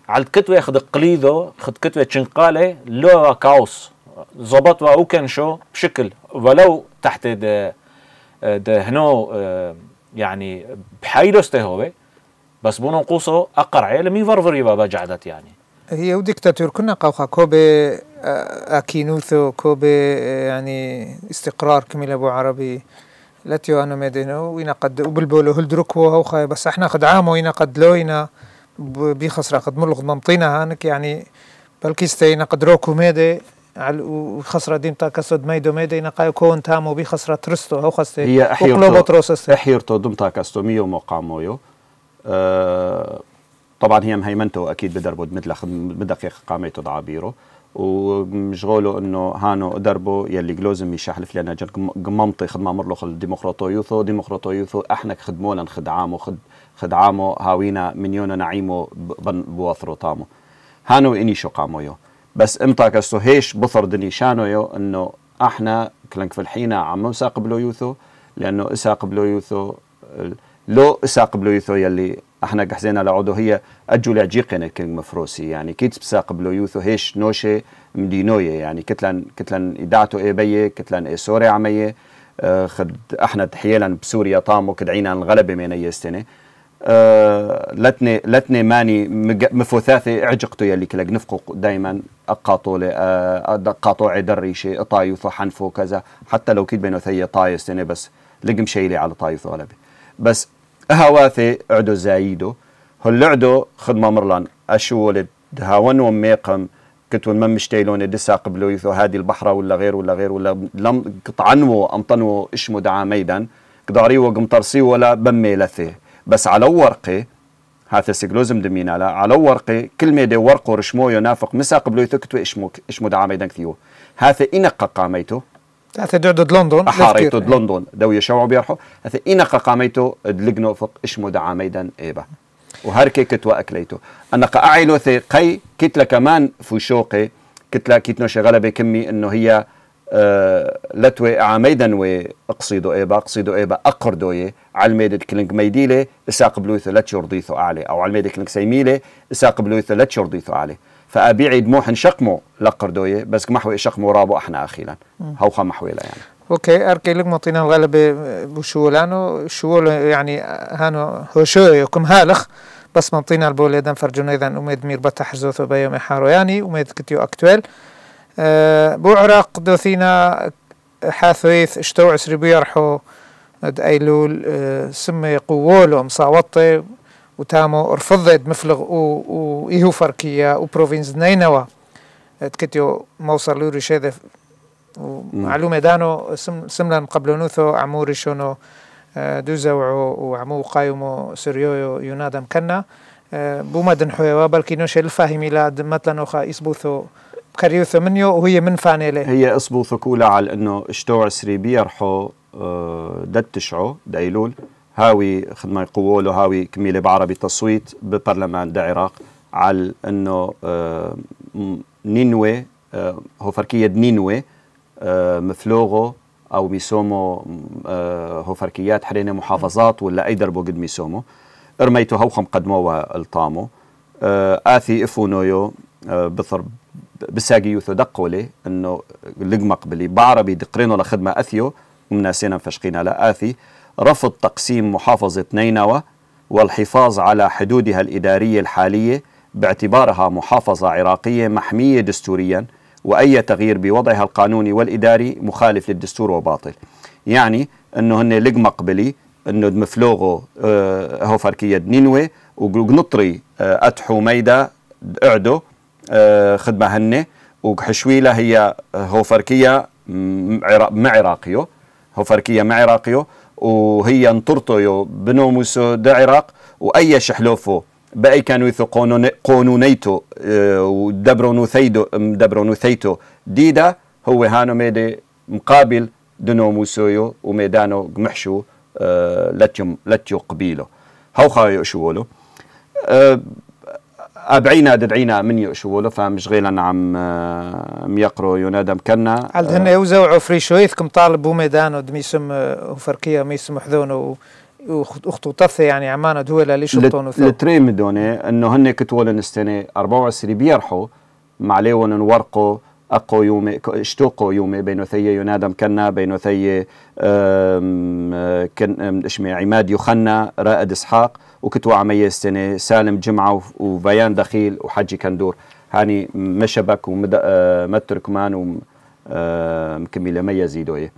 على الكتوة خد قليدو خد كتوة تشنقالة لو كاوس ظبط كان شو بشكل ولو تحت ده ده هنو آه، يعني بحيلو استهوي بس بونو قوسو اقرعي لمي فرفري بابا جعدت يعني هي وديكتاتور كنا قوخا كوبي آه، اكينوثو كوبي آه، يعني استقرار كميل ابو عربي لاتيو انا مدينو وينا قد وبالبولو هلدروكو هوخا بس احنا خد عامو وينا قد لوينا بيخسر قد ملغ ممطينا هانك يعني بالكيستي ستينا قد روكو ميدي على وخسرة ديم تاكسود ميدو ميدي نقايو كون تامو بخسرة ترستو هو خسته هي أحيرتو أحيرتو دم تاكستو ميو مقامويو أه طبعا هي مهيمنته اكيد بدربه مثل بدقيقه قاميتو دعابيرو ومشغوله انه هانو دربو يلي جلوزم يشحلف لنا جن قممطي خدمه مرلو الديمقراطيوثو ديمقراطيوثو احنا خدمونا خدعامو خد خدعامو هاوينا يونا نعيمو بوثرو طامو هانو اني شو قامو يو بس امتا كستو هيش بثر دني شانو يو انه احنا كلنك في الحينة عم مسا قبلو يوثو لانه اسا قبلو يوثو لو اسا قبلو يوثو يلي احنا قحزينا لعودو هي اجو لعجيقين الكلمة مفروسي يعني كيت بسا قبلو يوثو هيش نوشي مدينوية يعني كتلن كتلن ادعتو اي بيه كتلن اي سوري عميه آه، خد احنا تحيلا بسوريا طامو كدعينا الغلبة من اي السنه آه، لتني لتني ماني مفوثاثي عجقتو يلي كلاك نفقو دائما قاطولي آه، قاطوعي دريشي طايوثو حنفو كذا حتى لو كيد بينو ثي طايس بس لقم شيلي على طايوثو غلبي بس هواثي عدو زايدو هل عدو خدمة مرلان ولد هاون وميقم كتون من مشتيلون دسا قبلو يثو هادي البحرة ولا غير ولا غير ولا لم قطعنو أمطنو إشمو دعا ميدان قداريو قمطرسي ولا بمي لثيه بس على ورقه هذا سيجلوزم دمينالا على ورقه كلمه دي ورقه رشمو ينافق مسا قبلو يتكتو اشمو اشمو دعامي دنك ثيو هذا انقا قاميتو هذا دعدو لندن احاريتو لندن دو يشوع بيرحو هذا انقا قاميتو دلقنو فق اشمو دعامي دن ايبا وهركي كتوا اكليتو انا قاعلو ثي قي كتلا كمان فوشوقي كتلا كتنو شغاله بكمي انه هي آه، لتوي عميدا آه، واقصيدو اقصيدو ايبا اقصيدو ايبا اقردو اي الميد كلينك ميديلي اساق بلوث لا تشرضيثو علي او على الميد كلينك سيميلي اساق بلوث لا تشرضيثو علي فابيعي دموح لقردو اي بس محوي شقمو رابو احنا اخيلا هوخا محويلا يعني اوكي اركي لك مطينا الغلبة بشولانو شول يعني هانو هوشو يكم هالخ بس مطينا البول يدن فرجونا اذا اميد مير بتحزوثو بيوم حارو يعني اميد كتيو اكتوال بوعرق دوثينا حاثويث اشتو عسري بيرحو اد ايلول آه، سمي قوولو مصاوطي وتامو ارفضت مفلغ و, و ايهو فركيا و بروفينز نينوا آه، تكتيو موصل لوري شاذة معلومة دانو سم قبل نوثو عموري شونو آه، دوزاو وعمو قايمو سريويو ينادم كنا بومدن حيوا بلكي نوشي الفاهمي لاد مثلا اخا اسبوثو بكريو ثمانية وهي من فانيلي هي اصبو ثكولة على انه اشتو عسري بيرحو آه، دت تشعو دايلول هاوي خدمة يقولوا هاوي كميلة بعربي تصويت ببرلمان دا عراق على انه آه، نينوي آه، هو فركية نينوي مفلوغو او ميسومو هو فركيات حرينة محافظات ولا اي دربو قد ميسومو ارميتو هوخم قدموها الطامو آثي افونويو بثرب بساقي يوثو دقوا لي انه لقمق بلي بعربي دقرينو لخدمه اثيو ومناسينا مفشقين على اثي رفض تقسيم محافظه نينوى والحفاظ على حدودها الاداريه الحاليه باعتبارها محافظه عراقيه محميه دستوريا واي تغيير بوضعها القانوني والاداري مخالف للدستور وباطل. يعني انه هن لقمق بلي انه دمفلوغو آه هو فركيه نينوي وقنطري آه اتحو ميدا اعدو آه، خدمه هنه وحشويله هي آه، فركية مع عراقيو فركية مع عراقيو وهي انطرطيو بنوموسو دا عراق واي شحلوفو بأي كانوا يثقونو قونونيتو آه، ودبرونو ثيدو دبرونو ثيتو ديدا هو هانو ميدي مقابل دنو موسويو وميدانو محشو لاتيو لاتيو قبيلو هاو خايو شوولو ابعينا ددعينا من يقشولو فمش غيلا عم آه، ميقرو ينادى مكنا عاد هن آه، يوزو عفري شويثكم طالب ميدان ودميسم آه، وفرقيه ميسم حذون وخطو طثه يعني عمانه دوله ليش شطون وثو التريم دوني انه هن كتولن السنه 24 بيرحوا ليون ورقو اقو يومي اشتوقو يومي بين ثي ينادى مكنا بين ثي كن اشمي عماد يخنا رائد اسحاق وكتوى عمية السنة سالم جمعة وبيان دخيل وحجي كندور هاني مشبك ومتركمان آه، وم آه، مكمله ما يزيدوا ايه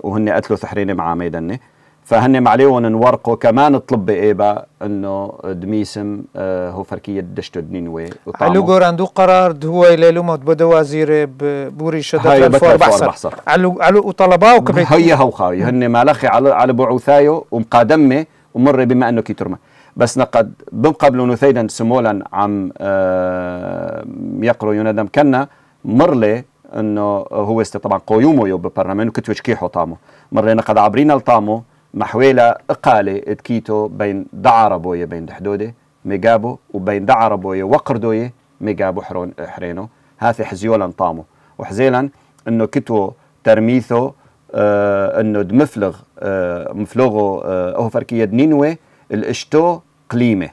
وهن قتلوا ثحرين مع ميدني فهن معليون نورقوا كمان طلب ايبا انه دميسم آه هو فركيه دشتو دنينوي علو قراندو قرار هو ليلو موت بدو وزير بوري شدد الفور بحصر. بحصر علو علو وطلباو هي هو خاوي هن مالخي على على ومقادمي ومقادمه ومر بما انه ترمي بس نقد بم قبل نثيدا سمولا عم آه، يقرو يندم كنا مرلي انه هو طبعا قيومو يو بالبرلمان كنت كيحو طامو مرلي نقد عبرينا لطامو محويلة إقالة تكيتو بين دعربوية بين دحدودي ميجابو وبين دعربوية وقردوية ميجابو حرون حرينو هاثي حزيولا طامو وحزيلا انه كتو ترميثو آه انه دمفلغ آه مفلوغو آه اوفركية دنينوي الاشتو قليمه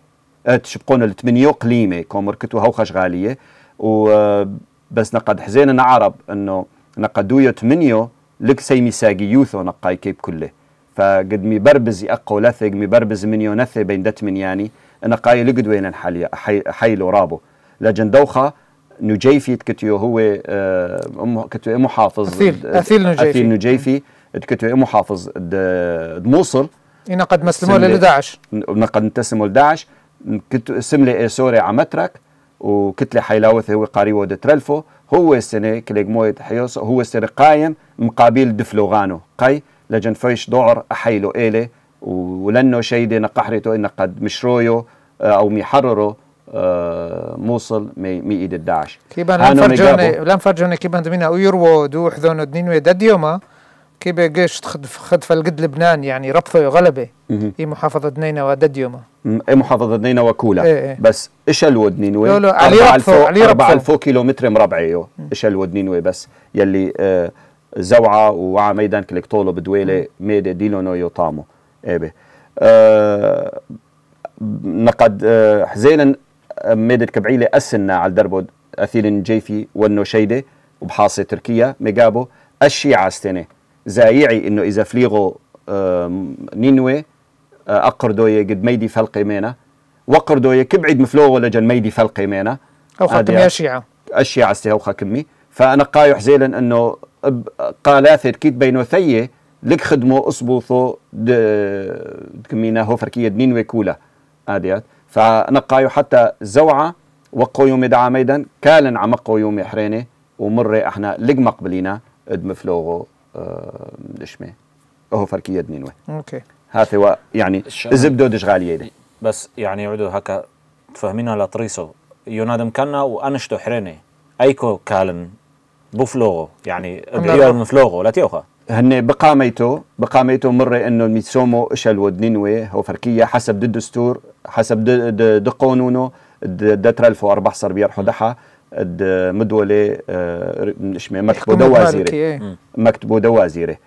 أه، تشبقون الثمانية قليمه كون مركتو هوخش غاليه و أه، بس نقد حزين نعرب انه نقدوية ثمانية لك سيمي ساقي يوثو نقاي كيب كله فقد مي بربز يأقو لثق مي بربز منيو نثي بين دت من يعني انا قاي لقد وين حاليا حيلو رابو لجن دوخه نجيفي تكتيو هو أه، ام كتيو اثيل اثيل نجيفي اثيل نجيفي كتيو محافظ دموصل موصل قد مسلموا لداعش قد نتسلموا لداعش سملي إيه سوري عمترك وكتلة حيلاوث هو قاريو دترلفو هو السنة كليغموي حيوس هو السنة قايم مقابل دفلوغانو قاي لجن فيش دعر أحيلو إلي ولأنه شيدي نقحريتو إن قد مشرويو آه، أو ميحررو آه، موصل مي مي ايد الداعش كيبان لان فرجوني لان فرجوني كيبان دمينا ويروو دو ذون دنينوي ويدد يوما كي باقاش تخدف خدفة القد لبنان يعني ربطه غلبة اي محافظة نينوى دديومة اي محافظة نينوى كولا إيه إيه. بس ايش الود نينوى لا لا علي ربطه علي ربطه 4000 كيلومتر مربعي ايش الود نينوى بس يلي آه، زوعة وعا ميدان كليكتولو بدويلة ميدة ديلو نويو طامو ايبي آه، نقد آه، حزيلا ميدة كبعيلة أسنا على الدربو أثيل جيفي ونو وبحاصة تركيا ميجابو الشيعة استني زايعي انه اذا فليغو نينوي آه، اقردوية قد ميدي فلقي مينا وقردوية كبعد مفلوغو لجن ميدي فلقي مينا او خاتمي اشيعة اشيعة او خاكمي فانا قايو زيلن انه قالاثر كيت بينو ثيه لك خدمو اصبوثو كمينا هو فركية نينوي كولا اديات قايو حتى زوعة وقويو مدعا ميدا كالن عمقو يومي حريني ومري احنا مقبلينا بلينا ادمفلوغو دشمي آه، هو فركيه 2 اوكي هذا هو يعني زبده دش غاليه بس يعني يعودوا هكا فهمينا لطريسو ينادم كنا وانشتو حريني ايكو كالن بوفلوغو يعني بيور من فلوغو لا تيوخا هن بقاميتو بقاميتو مرة انه ميتسومو اشل ودنينوي هو فركية حسب الدستور حسب دقونونو قانونه دترالفو اربع صربيار حدحا مدوله آه، اسمه مكتبه دوازيره إيه. مكتبه دوازيره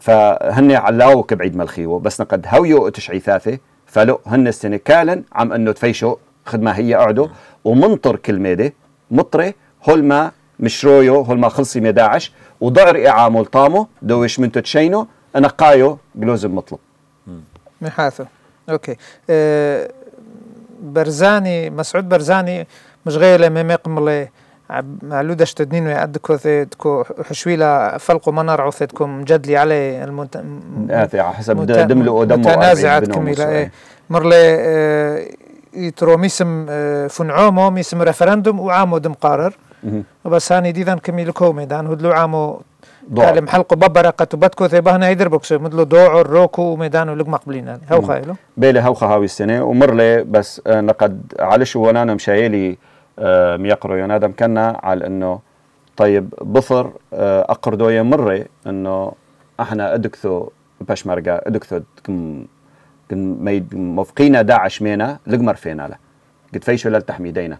فهن علاوك بعيد ملخيو بس نقد هويو تشعي ثاثه فلو هن السنه كالن عم انه تفيشو خدمه هي اقعدو ومنطر كلميده مطري هول ما مشرويو هول ما خلصي من داعش وضعر اعامو طامو دويش من تشينو قايو جلوز مطلب محاثو اوكي أه برزاني مسعود برزاني مش غير لما مقمل معلودة شتدنين ويعدكو تكو حشويلة فلقو منار عوثتكم مجدلي علي المت... على حسب دملو ودمو متنازعتكم ايه. مرلي آه، يترو ميسم آه، فنعومو ميسم رفرندوم وعامو دم قارر وبس هاني ديذان كمي لكومي دان هدلو عامو محلقو حلقه ببرة قتبتكو ثيبه هنا يدر بوكسو مدلو دوع روكو وميدان ولق مقبلين هاو خايلو بيلي هوخا هاوي السنة ومرلي بس آه، نقد علش وانا مشايلي ميقرو يونادم يعني كنا على انه طيب بفر آه، اقردو يمري انه احنا ادكثو بشمرقة ادكثو كم ميد موفقينا داعش مينا لقمر فينا له قد فيشو للتحميدينا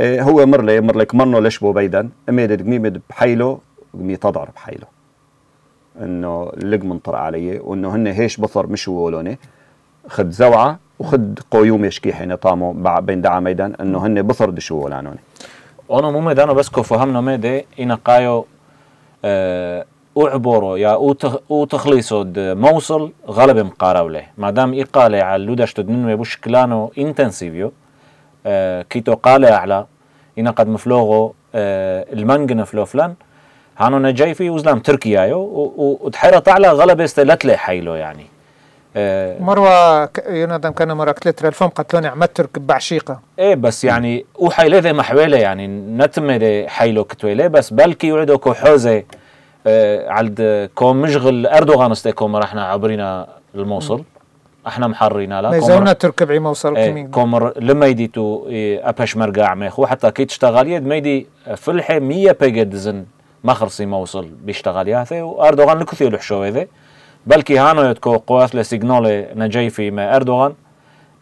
إيه هو مرلي مرلي كمرنو لشبو بيدا اميد مد بحيلو قمي تضعر بحيلو انه لقم انطر علي وانه هن هيش بصر مش ولوني خد زوعه وخد قيوم يشكي حين طامو بين دعا ميدان انه هن بفرد شو ولانوني انا مو ميدانو بس كو فهمنا ميدي انا قايو آه، او عبورو يا او تخليصو د موصل غلب له ما دام اقالي على لودش تدنو يبوش كلانو انتنسيفيو كي آه، كيتو قالي على انا قد مفلوغو أه المنجن فلو فلان هانو نجاي في وزلام تركيا يو وتحيرت على غلب استلتلي حيلو يعني آه، مروه ينادم كان مره قلت لها الفم قالت لوني عمد ترك بعشيقه ايه بس يعني او حيله ذي محويله يعني نتم ذي حيلو كتويله بس بلكي يعدو كوحوزه آه عند كوم مشغل اردوغان استيكم احنا عبرينا الموصل احنا محرينا لا زونا تركب عي موصل ايه كومر لما يديتو ايه ابش مرقع ميخو حتى كي تشتغل يد ميدي فلحه 100 بيجدزن مخرصي موصل بيشتغل ياثي واردوغان لكثير الحشوه ذي بلكي هانو يتكو قوات لسيجنال نجيفي ما اردوغان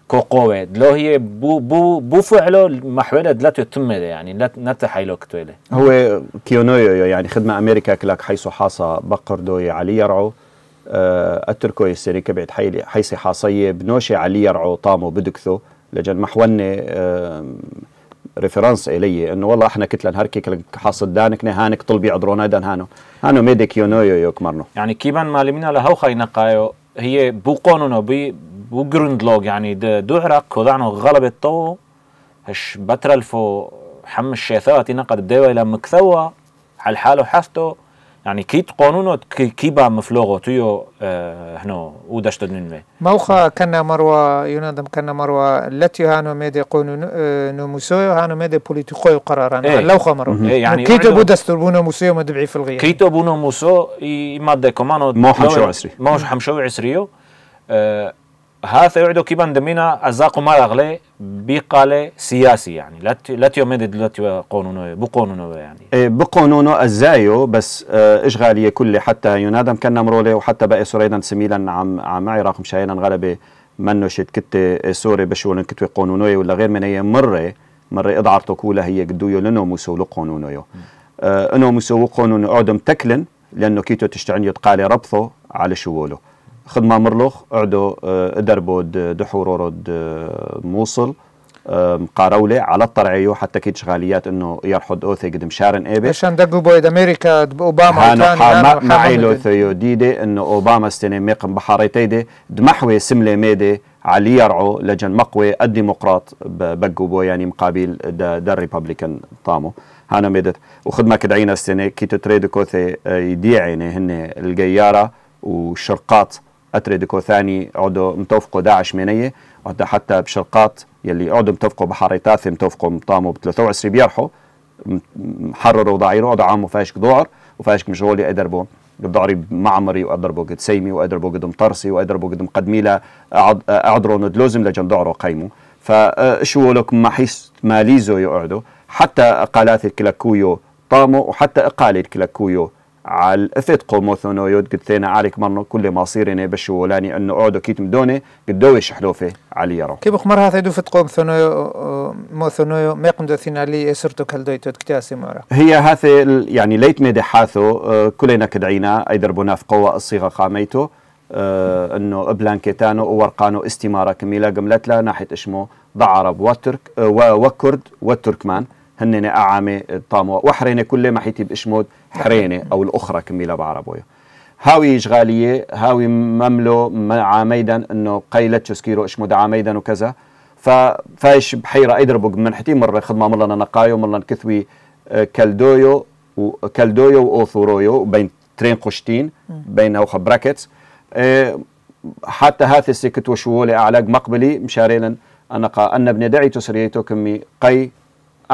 كو قوة لو هي بو بو بو فعله محولة لا تتم يعني لا نتحيلو كتويله هو كيونويو يعني خدمة أمريكا كلاك حيث حاصة بقر دوي علي يرعو أتركو اه، يسيري كبعد حيث حاصية بنوشي علي يرعو طامو بدكثو لجن محوني أه ريفرنس الي انه والله احنا كتله هركي كلن حاصد دانك نهانك طلبي عدرونا دان هانو هانو ميديك يونويو يوك مرنو يعني كيبان مالمينا لهو خاينا قايو هي بو قانون بي بو جروندلوج يعني دو عراق كودعنو غلب الطو هش بترلفو حم الشيثات نقد ديوي لما كثوا على حاله حفته يعني كيت قانونه كي با مفلوغه تيو آه هنا ودشت ننمي موخا كنا مروا ينادم كنا مروا التي هانو ميدي قانون آه، نموسو هانو ميدي بوليتيقو قرارا ايه لو خمرو ايه يعني كيتو بو دستور بو نموسو ما دبعي في الغير كيتو بو نموسو يمادكم انا مو حمشو عسري مو حمشو عسريو آه هذا كي بندمينا أزاقو ما أغلي بقالة سياسي يعني لا لا تيومد لا قانونه بقانونه يعني إيه، بقانونه أزايو بس آه، إشغالية كل حتى ينادم كان مرولي وحتى باقي سوريدا سميلا عم عم عراق مشاينا غلبة منو شت كتة سوري بشول كتوي قونونو ولا غير من هي مرة مرة إضعرتو كولا هي قدويو لنو مسولو قانونيو انه مسولو قونونو اعدم تكلن لانه كيتو تشتعن يتقالي ربطه على شووله خدمة مرلوخ عدو آه، دربود آه، دحورورد آه، موصل قاروله على الطرعيو حتى كيتش غاليات انه يرحد اوثي قدم شارن ايبي عشان دقوا بويد امريكا اوباما هانو حاما معيلو ثيو ديدي انه اوباما ستيني ميقن بحاريتيدي دمحوي سملي ميدي علي يرعو لجن مقوي الديمقراط بقو بو يعني مقابل دا, دا الريبابليكان طامو هانا ميدت وخدمة كدعينا استني كي تتريد كوثي يديعيني هن القيارة وشرقات أتري ثاني عدو متوفقوا داعش مينية وحتى حتى بشرقات يلي عدو متوفقوا تاثي متوفقوا مطاموا ب 23 بيرحوا حرروا ضعيروا عدو عاموا فاشك ضعر وفاشك مشغولي أدربوا بضعري معمري واضربوا قد سيمي واضربوا قد مطرسي واضربوا قد مقدمي لا أعدروا ندلوزم لجن ضعروا قيموا فشو أه، لك ما حيس ماليزو يقعدوا حتى أقالات الكلاكويو طاموا وحتى أقالي الكلاكويو على الافت قومو ثونو يود قد ثينا عارك مرنو كل ما صيرنا باش ولاني انه اعدو كيت مدوني قد دويش حلوفه علي يرو كيف خمر هذا دو فت قوم ثونو مو ثونو ما دو ثينا لي اسرتو كل دويتو كتاسي مورا هي هاته يعني ليت ميدي حاثو آه، كلنا كدعينا اي دربونا في قوة الصيغة قاميتو آه انه بلانكيتانو وورقانو استماره كميلا قملت ناحيه اشمو بعرب والترك آه، وكرد والتركمان هن اعامي طاموا وحرينة كله ما حيتي بإشمود حرينة أو الأخرى كميلة بعربوية هاوي إشغالية هاوي مملو عاميدا إنه قيلت شسكيرو إشمود عاميدا وكذا فايش بحيرة أيدربوغ من حتي مرة خدمة ملنا نقايو ملنا كثوي آه، كالدويو وكالدويو وأوثورويو بين ترين قشتين بين أوخ براكتس آه، حتى هاث السكت وشوولي أعلاق مقبلي مشارينا أنا قا أن ابن دعي تسريتو كمي قي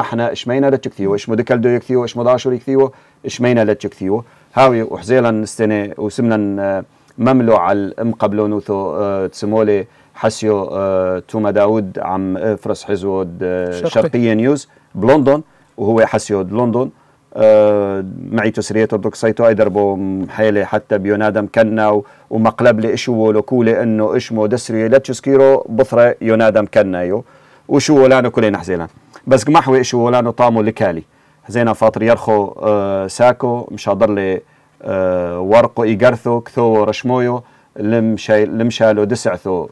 احنا اشمينا تكثيو اش مدكل دو يكثيو اش مداشر يكثيو اشمينا تكثيو هاوي وحزيلا نستني وسمنا آه، مملو على ام قبلو نوثو اه تسمولي حسيو اه توما داود عم فرس حزود اه شرقية نيوز بلندن وهو حسيو لندن آه، معي تسريته دوك سيتو ايدربو حيلي حتى بيونادم كنا ومقلب لي اشو لكولي انه اشمو دسري لا تشكيرو بثرة يونادم كنا يو وشو لانو كلنا حزيلا بس ما حويقش ولا طامو لكالي زينا فاطر يرخو آه، ساكو ساكو هضر لي آه، ورقو إيقرثو كثو رشمويو لمشا لمشالو دسعثو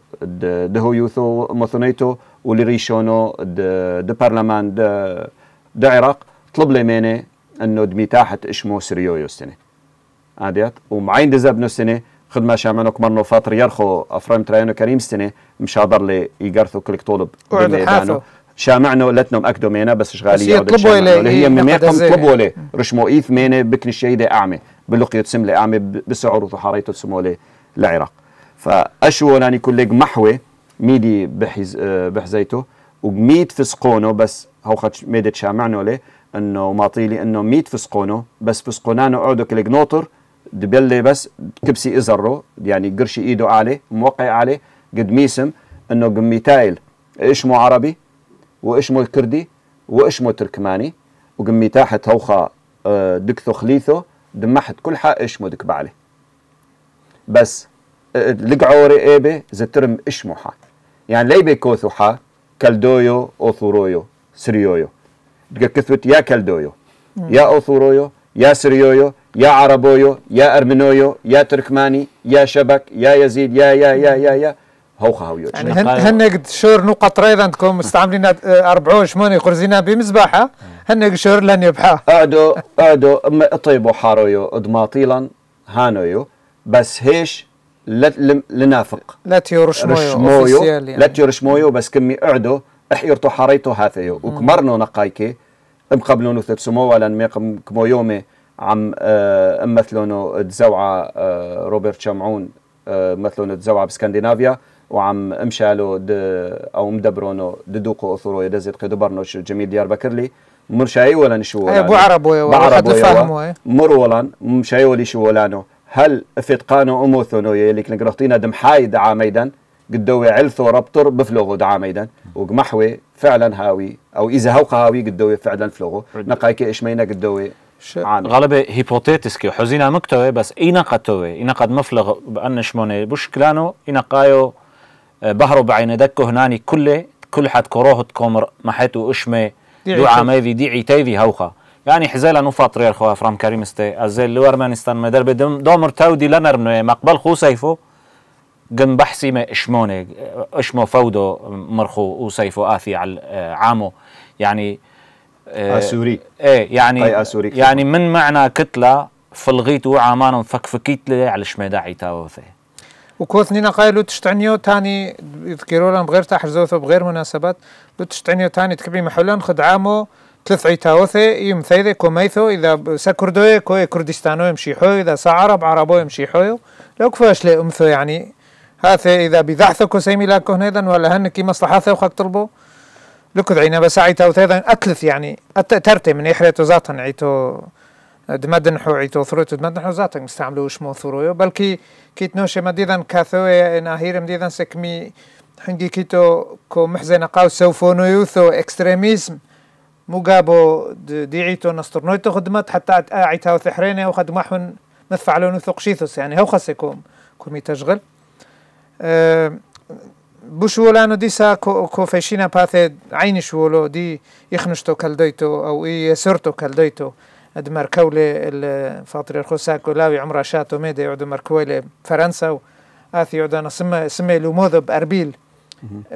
دهو يوثو مثنيتو ولي ريشونو د برلمان د عراق طلب لي ميني انه دميتاحت اشمو سريويو السنه عاديات ومعين دزبنو السنه خدمه شامنو كمرنو فاطر يرخو افرام ترينو كريم مش هضر لي يقرثو كلك طولب وعد حافو شامعنا ولتنا مأكدوا مينا بس شغالية يطلبوا لي هي مميقم طلبوا لي رشمو إيث مينا بكن الشهيدة أعمى بلقية لي أعمى بسعر تسمو لي العراق فأشو راني كلك محوي ميدي بحز آه، بحزيته وميت فسقونه بس هو خد ميدت شامعنا لي انه ماطيلي انه ميت فسقونه بس فسقونانه اعدو كلك نوتر دبلي بس كبسي ازره يعني قرشي ايده عليه موقع عليه قد ميسم انه قميتايل ايش مو عربي واشمو الكردي واشمو التركماني وقمي تاحت هوخا آه، دكثو خليثو دمحت كل حا اشمو دك بعلي بس آه، لقعوري ايبي زترم اشمو حا يعني ليبي كوثو حا كالدويو اوثورويو سريويو دقا كثوت يا كالدويو يا اوثورويو يا سريويو يا عربويو يا ارمنويو يا تركماني يا شبك يا يزيد يا يا يا يا, يا, يا هوخا هويوش يعني هن هنك شور نقط ريض عندكم مستعملين 40 شموني آه، قرزينا بمزباحة هنك شور لن يبحا اعدو اعدو اطيبو حارويو ادماطيلا هانويو بس هيش لنافق لا تيرش مويو يعني. لا تيرش مويو بس كمي اعدو احيرتو حريتو هاثيو وكمرنو نقايكي ام قبلونو سمو ولا ميقم كمو يومي عم اه مثلونو تزوعة آه، روبرت شمعون اه مثلونو تزوعة بسكندنافيا وعم امشالو د او مدبرونو دوقو اثرو يدزيت قدو برنوش جميل ديار بكرلي مرشاي ولا نشو يعني؟ ولا ابو عربو يا واحد فاهمو مر ولا مشاي ولا شو ولانو هل فتقانو اموثونو يلي قرطينا دم حايد عاميدا قدوي علثو ربطر بفلوغو دعا ميدان وقمحوي فعلا هاوي او اذا هوق هاوي قدوي فعلا فلوغو نقايكي مينا قدوي غالبا هيبوتيتسكي حزينا مكتوي بس اينا قتوي اينا قد مفلغ بان شموني بوش كلانو اينا قايو بهرو بعين دكو هناني كله كل حد كروه تكمر محتو اشمه دو عميفي دي عتيفي هوخا يعني حزيلا نفطر يا اخو افرام كريم استي ازيل لو ارمانستان مدر بدم دومر تودي لنر مقبل خو سيفو جن بحسي ما اشموني اشمو فودو مرخو وسيفو آثي على آه، عامو يعني آه، اسوري ايه يعني اي اسوري يعني من معنى كتله فلغيتو عمانهم فكفكيت على شميدا تاوثي نينا قايل تشتعنيو تاني يذكروا لهم بغير تحرزوثو بغير مناسبات لو تشتعنيو تاني تكبي خد خدعامو تلث عيتاوثي يمثيذي كوميثو إذا سكردوي كوي كردستانو يمشيحو إذا سا عرب عربو يمشيحو لو كفاش لي أمثو يعني هاثي إذا بذعثو كسيمي لاكو هنيدا ولا هن كي مصلحاثي وخاك طلبو لو كذعينا بس عيتاوثي أتلث يعني أترتي من إحريتو ذاتا عيتو دمدنحو عيتو ثروتو دمدنحو زاتك مستعملو شمو ثرويو بلكي كيت نوشي مديدا كاثوية کثوی اهير مديدا سکمی هنگی کیتو کو محزن قاو سوفونو يوثو اكستريميزم مقابو ديعيتو نسترنويتو خدمت حتى اعيتها وثحريني وخد محون نتفعلو نثق شيثوس يعني هو کم کمی تشغل بوش أه بوشولانو کو فشینا پاته عینش ولو دی شولو تو کل دیتو او اي سرتو کل دیتو د كولي الفاطر الخوساك ولاوي عمره شاتو ميدا يعدو مركولي فرنسا و آثي يعدو أنا سمي سمي لوموذب أربيل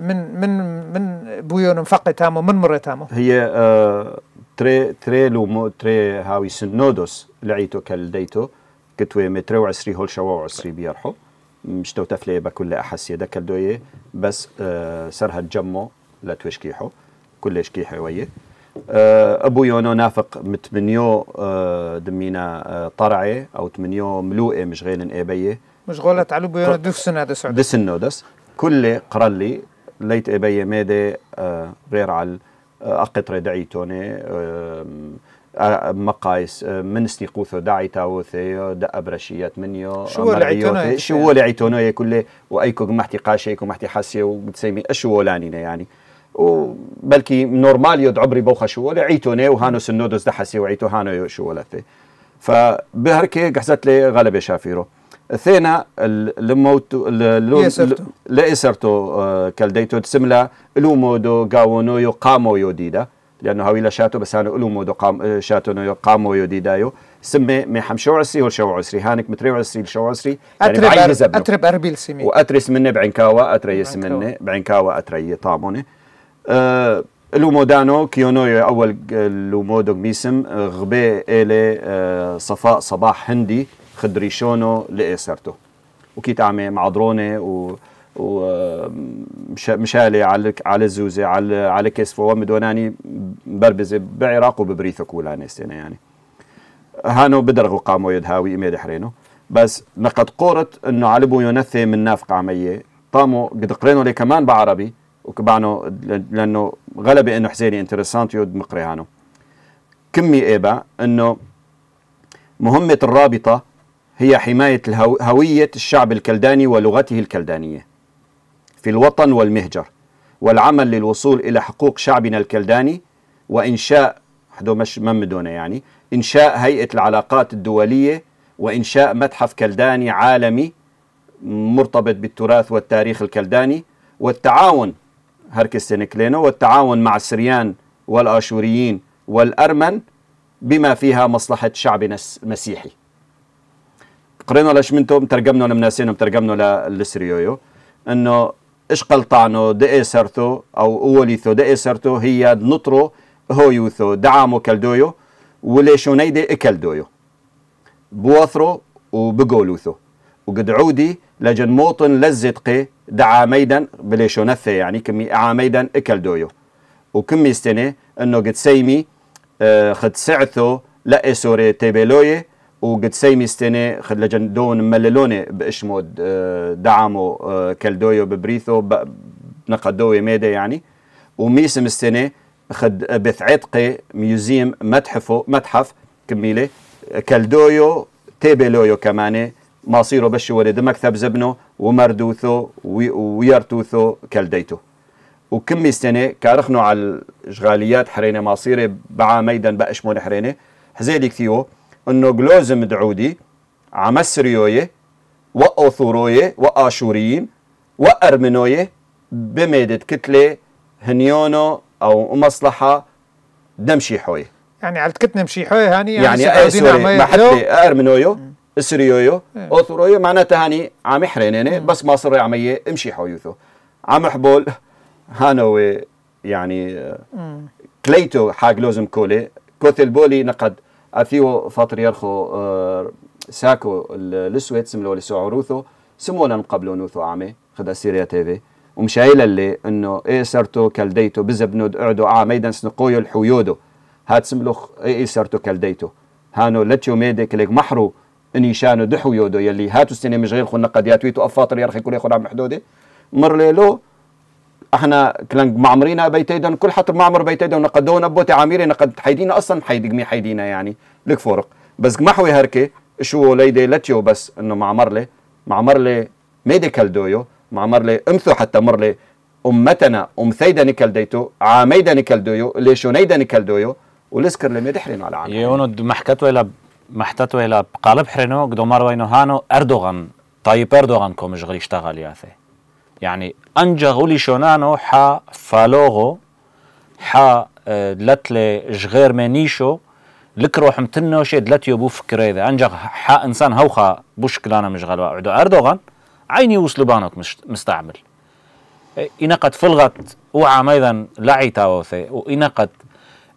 من من من بويون فقي تامو من مرة تامو هي آه تري تري مو تري هاوي سنودوس لعيتو كالديتو كتوي متر وعسري هول شوا وعسري بيرحو مش تو تفلي بكل أحس يدا كالدوية بس آه سرها تجمو لا كيحو كلش كيحوية آه، ابو يونو نافق متمنيو آه، دمينا آه، طرعي او تمنيو ملوئي مشغيلن ايبيه مشغولة على بو يونو دفسنا دسعود دسنو دس كل قرلي ليت ايبيه ميدي غير على اقطري دعيتوني مقايس من استيقوثو داعي تاوثي دق برشيات منيو شو لعيتونه شو لعيتونو كله وايكو محتي قاشيكو محتي حاسيو بتسمي اشو لانينا يعني وبلكي نورمال يد عبري بوخا شو ولا عيتوني وهانو سنودوز دحسي وعيتو هانو شو في فبهركي قحزت لي غلبه شافيرو ثينا الموت لإسرتو آه، كالديتو تسملا الومودو قاونو يقامو يوديدا لأنه هاويلا شاتو بس هانو الومودو قام آه، شاتو قامو يوديدايو سمي مي حمشو عسري والشو عسري هانك متري عسري لشو عسري يعني أترب أربيل سمي وأترس مني بعنكاوا اتري سمني بعنكاوا أتري طاموني أه، لومودانو كيونو اول لومودو ميسم غبي الي أه، صفاء صباح هندي خدريشونو لإسرتو وكي تعمي مع دروني و ومشالي أه، على على الزوزه على على كيس ومدوناني دوناني بربزه بعراق وببريثو كولاني سنه يعني هانو بدرغو قامو يدهاوي إمي دحرينو بس نقد قورت انه علبو ينثي من نافقة عمية طامو قد قرينو لي كمان بعربي وكبانو لانه غلبه انه حزيني انتريسانت يود مقريانو كمي ايبا انه مهمه الرابطه هي حمايه هويه الشعب الكلداني ولغته الكلدانيه في الوطن والمهجر والعمل للوصول الى حقوق شعبنا الكلداني وانشاء حدو مش ممدونه يعني انشاء هيئه العلاقات الدوليه وانشاء متحف كلداني عالمي مرتبط بالتراث والتاريخ الكلداني والتعاون سينكلينو والتعاون مع السريان والآشوريين والأرمن بما فيها مصلحة شعبنا المسيحي قرينا لشمنتو ترجمنا لمناسين ترجمنا للسريويو انه ايش قلطانو دئي إيه سرتو او اوليثو دئي إيه سرتو هي نطرو هويوثو دعامو كالدويو نيدي اكلدويو بوثرو وبقولوثو وقد عودي لجن موطن لزتقي دعا ميدان بليشو نثي يعني كمي اعا ميدان اكل دويو وكمي استنى انه قد سيمي آه، خد سعثو لا سوري تيبلوي وقد سيمي استنى خد لجن دون مللوني باشمو دعامو آه، دعمو آه كالدويو ببريثو نقدوي ميدا يعني وميسم استنى خد بث عتقي ميوزيم متحفو متحف كميلي كالدويو تيبلويو كمان مصيره بش ولد مكتب زبنه ومردوثو ويرتوثو كالديتو وكم سنة كارخنو على الجغاليات حرينة مصيرة بعا ميدان بأشمون حرينة حزيدي كثيو انه جلوزم دعودي عمسريوية وأوثوروية وآشوريين وأرمنوية بميدة كتلة هنيونو أو مصلحة حوي يعني على مشي حوي هاني يعني, يعني أي سوري ما حتى أرمنويو اسريويو اوثرويو معناتها هاني عم يحرين يعني بس مصر عمية امشي حويوثو عم حبول هانو يعني كليتو حاج لوزم كولي كوثل بولي نقد اثيو فطر يرخو ساكو السويد سملو لسو عروثو سمونا نقبلو نوثو عامي خدا سيريا تيفي ومشايل اللي انه اي سرتو كالديتو بزبنود اعدو عاميدن سنقويو الحيودو هات سملو اي سرتو كالديتو هانو لتشو ميدي كليك محرو نيشان دحو يودو يلي هاتو السنه مش غير خونا قد ياتويتو افاطر يرخي كل يخونا عم حدوده مر ليلو احنا كلنج معمرينا بيتيدن كل حطر معمر بيتيدن نقدونا بوتي عاميري نقد حيدينا اصلا حيدق مي حيدينا يعني لك فورق بس محوي هركي شو ليدي لتيو بس انه معمرلي معمرلي ميديكال دويو معمرلي امثو حتى مرلي امتنا ام ثيدا نيكل ديتو عاميدا نيكال دويو نيدا نيكال دويو ولسكر لم يدحرين على عام يونو محكتو الى محتت ولا قالب حرنو قدومار وينو هانو أردوغان طيب أردوغان كومش غلي اشتغل ياثي يعني أنجا غولي شونانو حا فالوغو حا آه، لتلي جغير منيشو لك روح شي دلتيو بوف فكري ذا أنجا حا إنسان هوخا بوشكلانا مش غلوا عدو أردوغان عيني وصلو بانوك مش مستعمل إنا قد فلغت وعام أيضا لعي تاوثي وإنا قد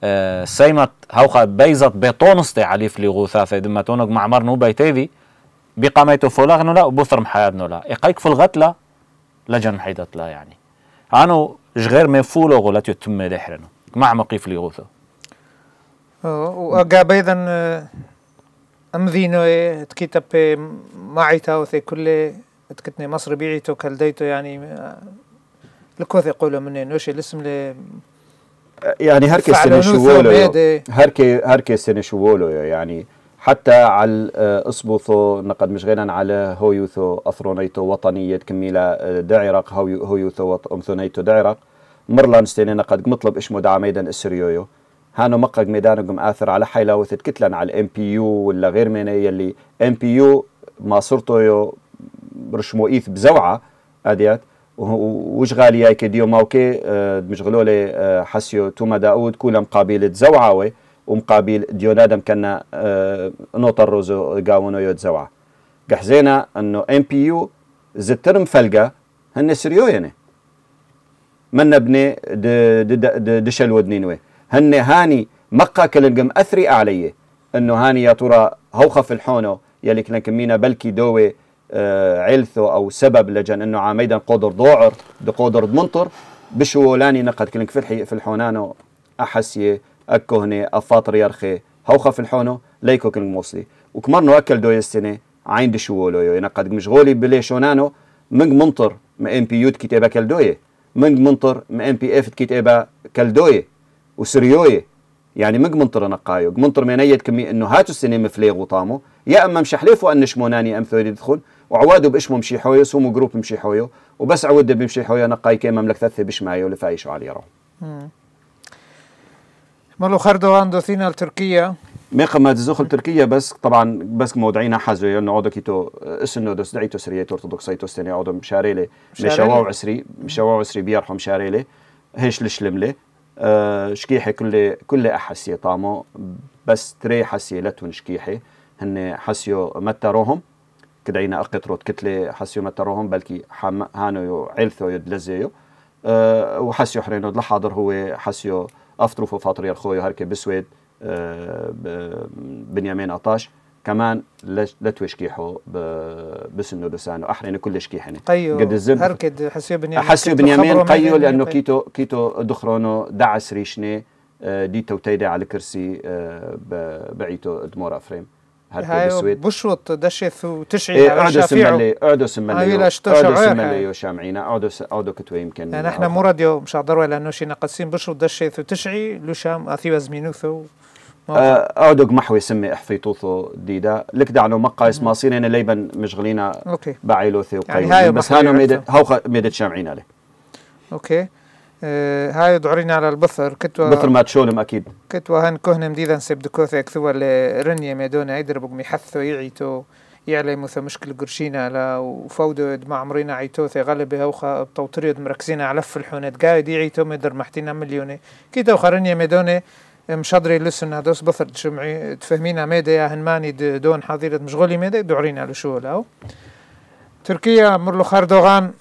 آه، سيمت هوخا بيزت بيتونستي عليف لي غوثا في تونك معمر نو بيتيفي بقامت فولاغ نولا وبثر محياد نولا إقايك في الغتلة لجن محيدت لا يعني عنو جغير مي فولو غولا تيو تمي دحرنو مع مقيف لي غوثو وأقا بيضا آه، أمذينو إيه، تكيتب إيه، معيتا وثي كل تكتني مصر بيعيتو كالديتو يعني آه، لكوثي يقولوا منين وشي الاسم لي يعني شو کس هركي هركي سنه شو نشوولو يعني حتى على آه، اصبوثو نقد مش غينا على هويوثو اثرونيتو وطنية كميلة آه، دعرق هويوثو امثونيتو دعرق مرلان سنه نقد مطلب مدعى ميدان السريويو هانو مقق قم اثر على حيلاوث كتلن على الام بي يو ولا غير من يلي ام بي يو ما صرتو برشمو ايث بزوعه اديات غالي هاي كديو ماوكي آه، مشغلولي لي آه، حسيو توما داود كولا مقابل تزوعاوي ومقابل ديونادم كنا آه، نوطا روزو قاونو يو تزوعا قحزينا انه ام بي يو زترم فلقه هن سريو يعني من نبني دشل ودنينوي هن هاني مقا كلنقم اثري علي انه هاني يا ترى هوخف الحونو يلي كمينا بلكي دوي عيلته آه، او سبب لجن انه عاميدا قدر ضوعر بقدر ضمنطر بشو لاني نقد كلنك في الحونانو احسيه اكهني افاطر يرخي هوخه في الحونو ليكو كلنك موصلي وكمرنو اكل دو يستني عين دشوولو يو نقد مشغولي بلي شونانو من منطر ما ام بي يوت كتابه كلدويه من منطر ما ام بي اف كتابه كلدويه وسريويه يعني مق منطر نقايق منطر أي كمية انه هاتو السنين مفليغ وطامو يا اما مش حليف وأن شموناني ام ثوري يدخل وعوادو باشمو مشي حويو سومو جروب مشي حويو وبس عوده بمشي حويو نقاي كي إيه مملك ثلاثة بش معيو لفايشو على يرو مالو خردو عندو ثينا لتركيا ميقا ما تزخل تركيا بس طبعا بس موضعينا حازو يعني عودو كيتو اسنو دوس دعيتو سرية سيتو سنة عودو مشاريلي مشاريلي عسري مشاواو عسري بيرحم شاريلي هيش لشلملي آه، شكيحه كل كل حسيه طامو بس تري حسيه لتون شكيحه هن حسيو متروهم كدعينا اقطروت كتلة حسيو متروهم بلكي حم هانو علثو يدلزيو أه وحسيو حرينو لحاضر هو حسيو أفطرو فاطري الخويو هركي بسويد أه بنيامين عطاش كمان لتوش كيحو بسنو لسانو احرن كلش كيحني قيو قد الزب هركد حسيو بنيامين يمين حسيو بن قيو لانه كيتو كيتو دخرونو دعس ريشني آه، ديتو تيدا على كرسي آه، بعيتو دمور افريم هاي السويد بشوط دشث وتشعي إيه اعدو سملي اعدو سملي اعدو سملي وشامعينا اعدو اعدو كتوى يمكن نحن مو راديو مش عدروا لانه شي نقصين بشوط دشث وتشعي لو شام اثيو ازمينوثو آه، اودوغ محوي سمي احفيطوثو ديدا لك دعنو مقا اسما سيرين ليبن مشغلينا اوكي بعيلوثي وقيم يعني هاي بس هانو ميدت هاو ميدت شامعين عليه اوكي آه هاي دعرينا على البثر كتوا بثر ما تشولم اكيد كتوا هن كهنم مديدا سيب دكوثي اكثوا لرنيا ميدونا بقمي حثو يعيتو يعلي مثل مشكل قرشينا لا وفودو مع عمرينا عيتوثي غلبي هوخا بتوطريد مركزين على لف الحونات قايد يعيتو مدر محتينا مليوني كيتو توخرنيا ميدوني مشادري لسنا دوس بثر تشمعي تفهمينا ميدا يا هنماني دون حاضرة مشغولي ميدا دعرينا لشو لاو تركيا مرلو اردوغان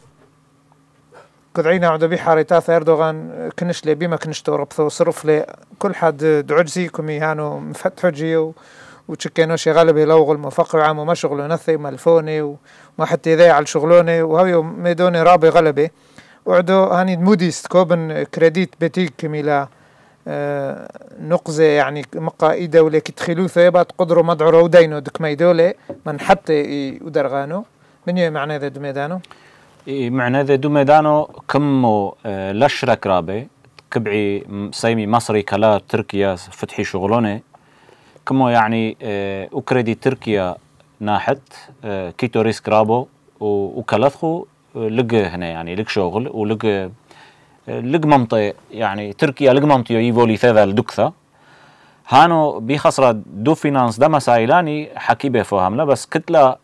قدعينا عدو بي حاريتاث اردوغان كنش لي بيما كنش تورب ثو صرف لي كل حد دعجزي كمي هانو مفتحو جيو وتشكينو شي غالب لوغ المفقع عام وما شغلو نثي ملفوني وما حتى يذيع على شغلوني وهو ميدوني رابي غلبي وعدو هاني موديست كوبن كريديت بيتيك كميلا آه، نقزة يعني مقا اي دولة كتخلو ثيبات قدرو مدعرو دينو دك مي دولة من حتى اي ودرغانو من يو معنى ذا دميدانو اي معنى ذا دميدانو كمو آه، لشرك رابي كبعي سيمي مصري كلا تركيا فتحي شغلوني كمو يعني آه اوكريدي تركيا ناحت آه، كيتو ريسك رابو وكلاثخو لقى هنا يعني لك شغل ولقى لقمنطي يعني تركيا لقمنطي يفولي فيفا لدكثا هانو بيخسر دو فينانس ده مسائلاني حكي لا بس كتلة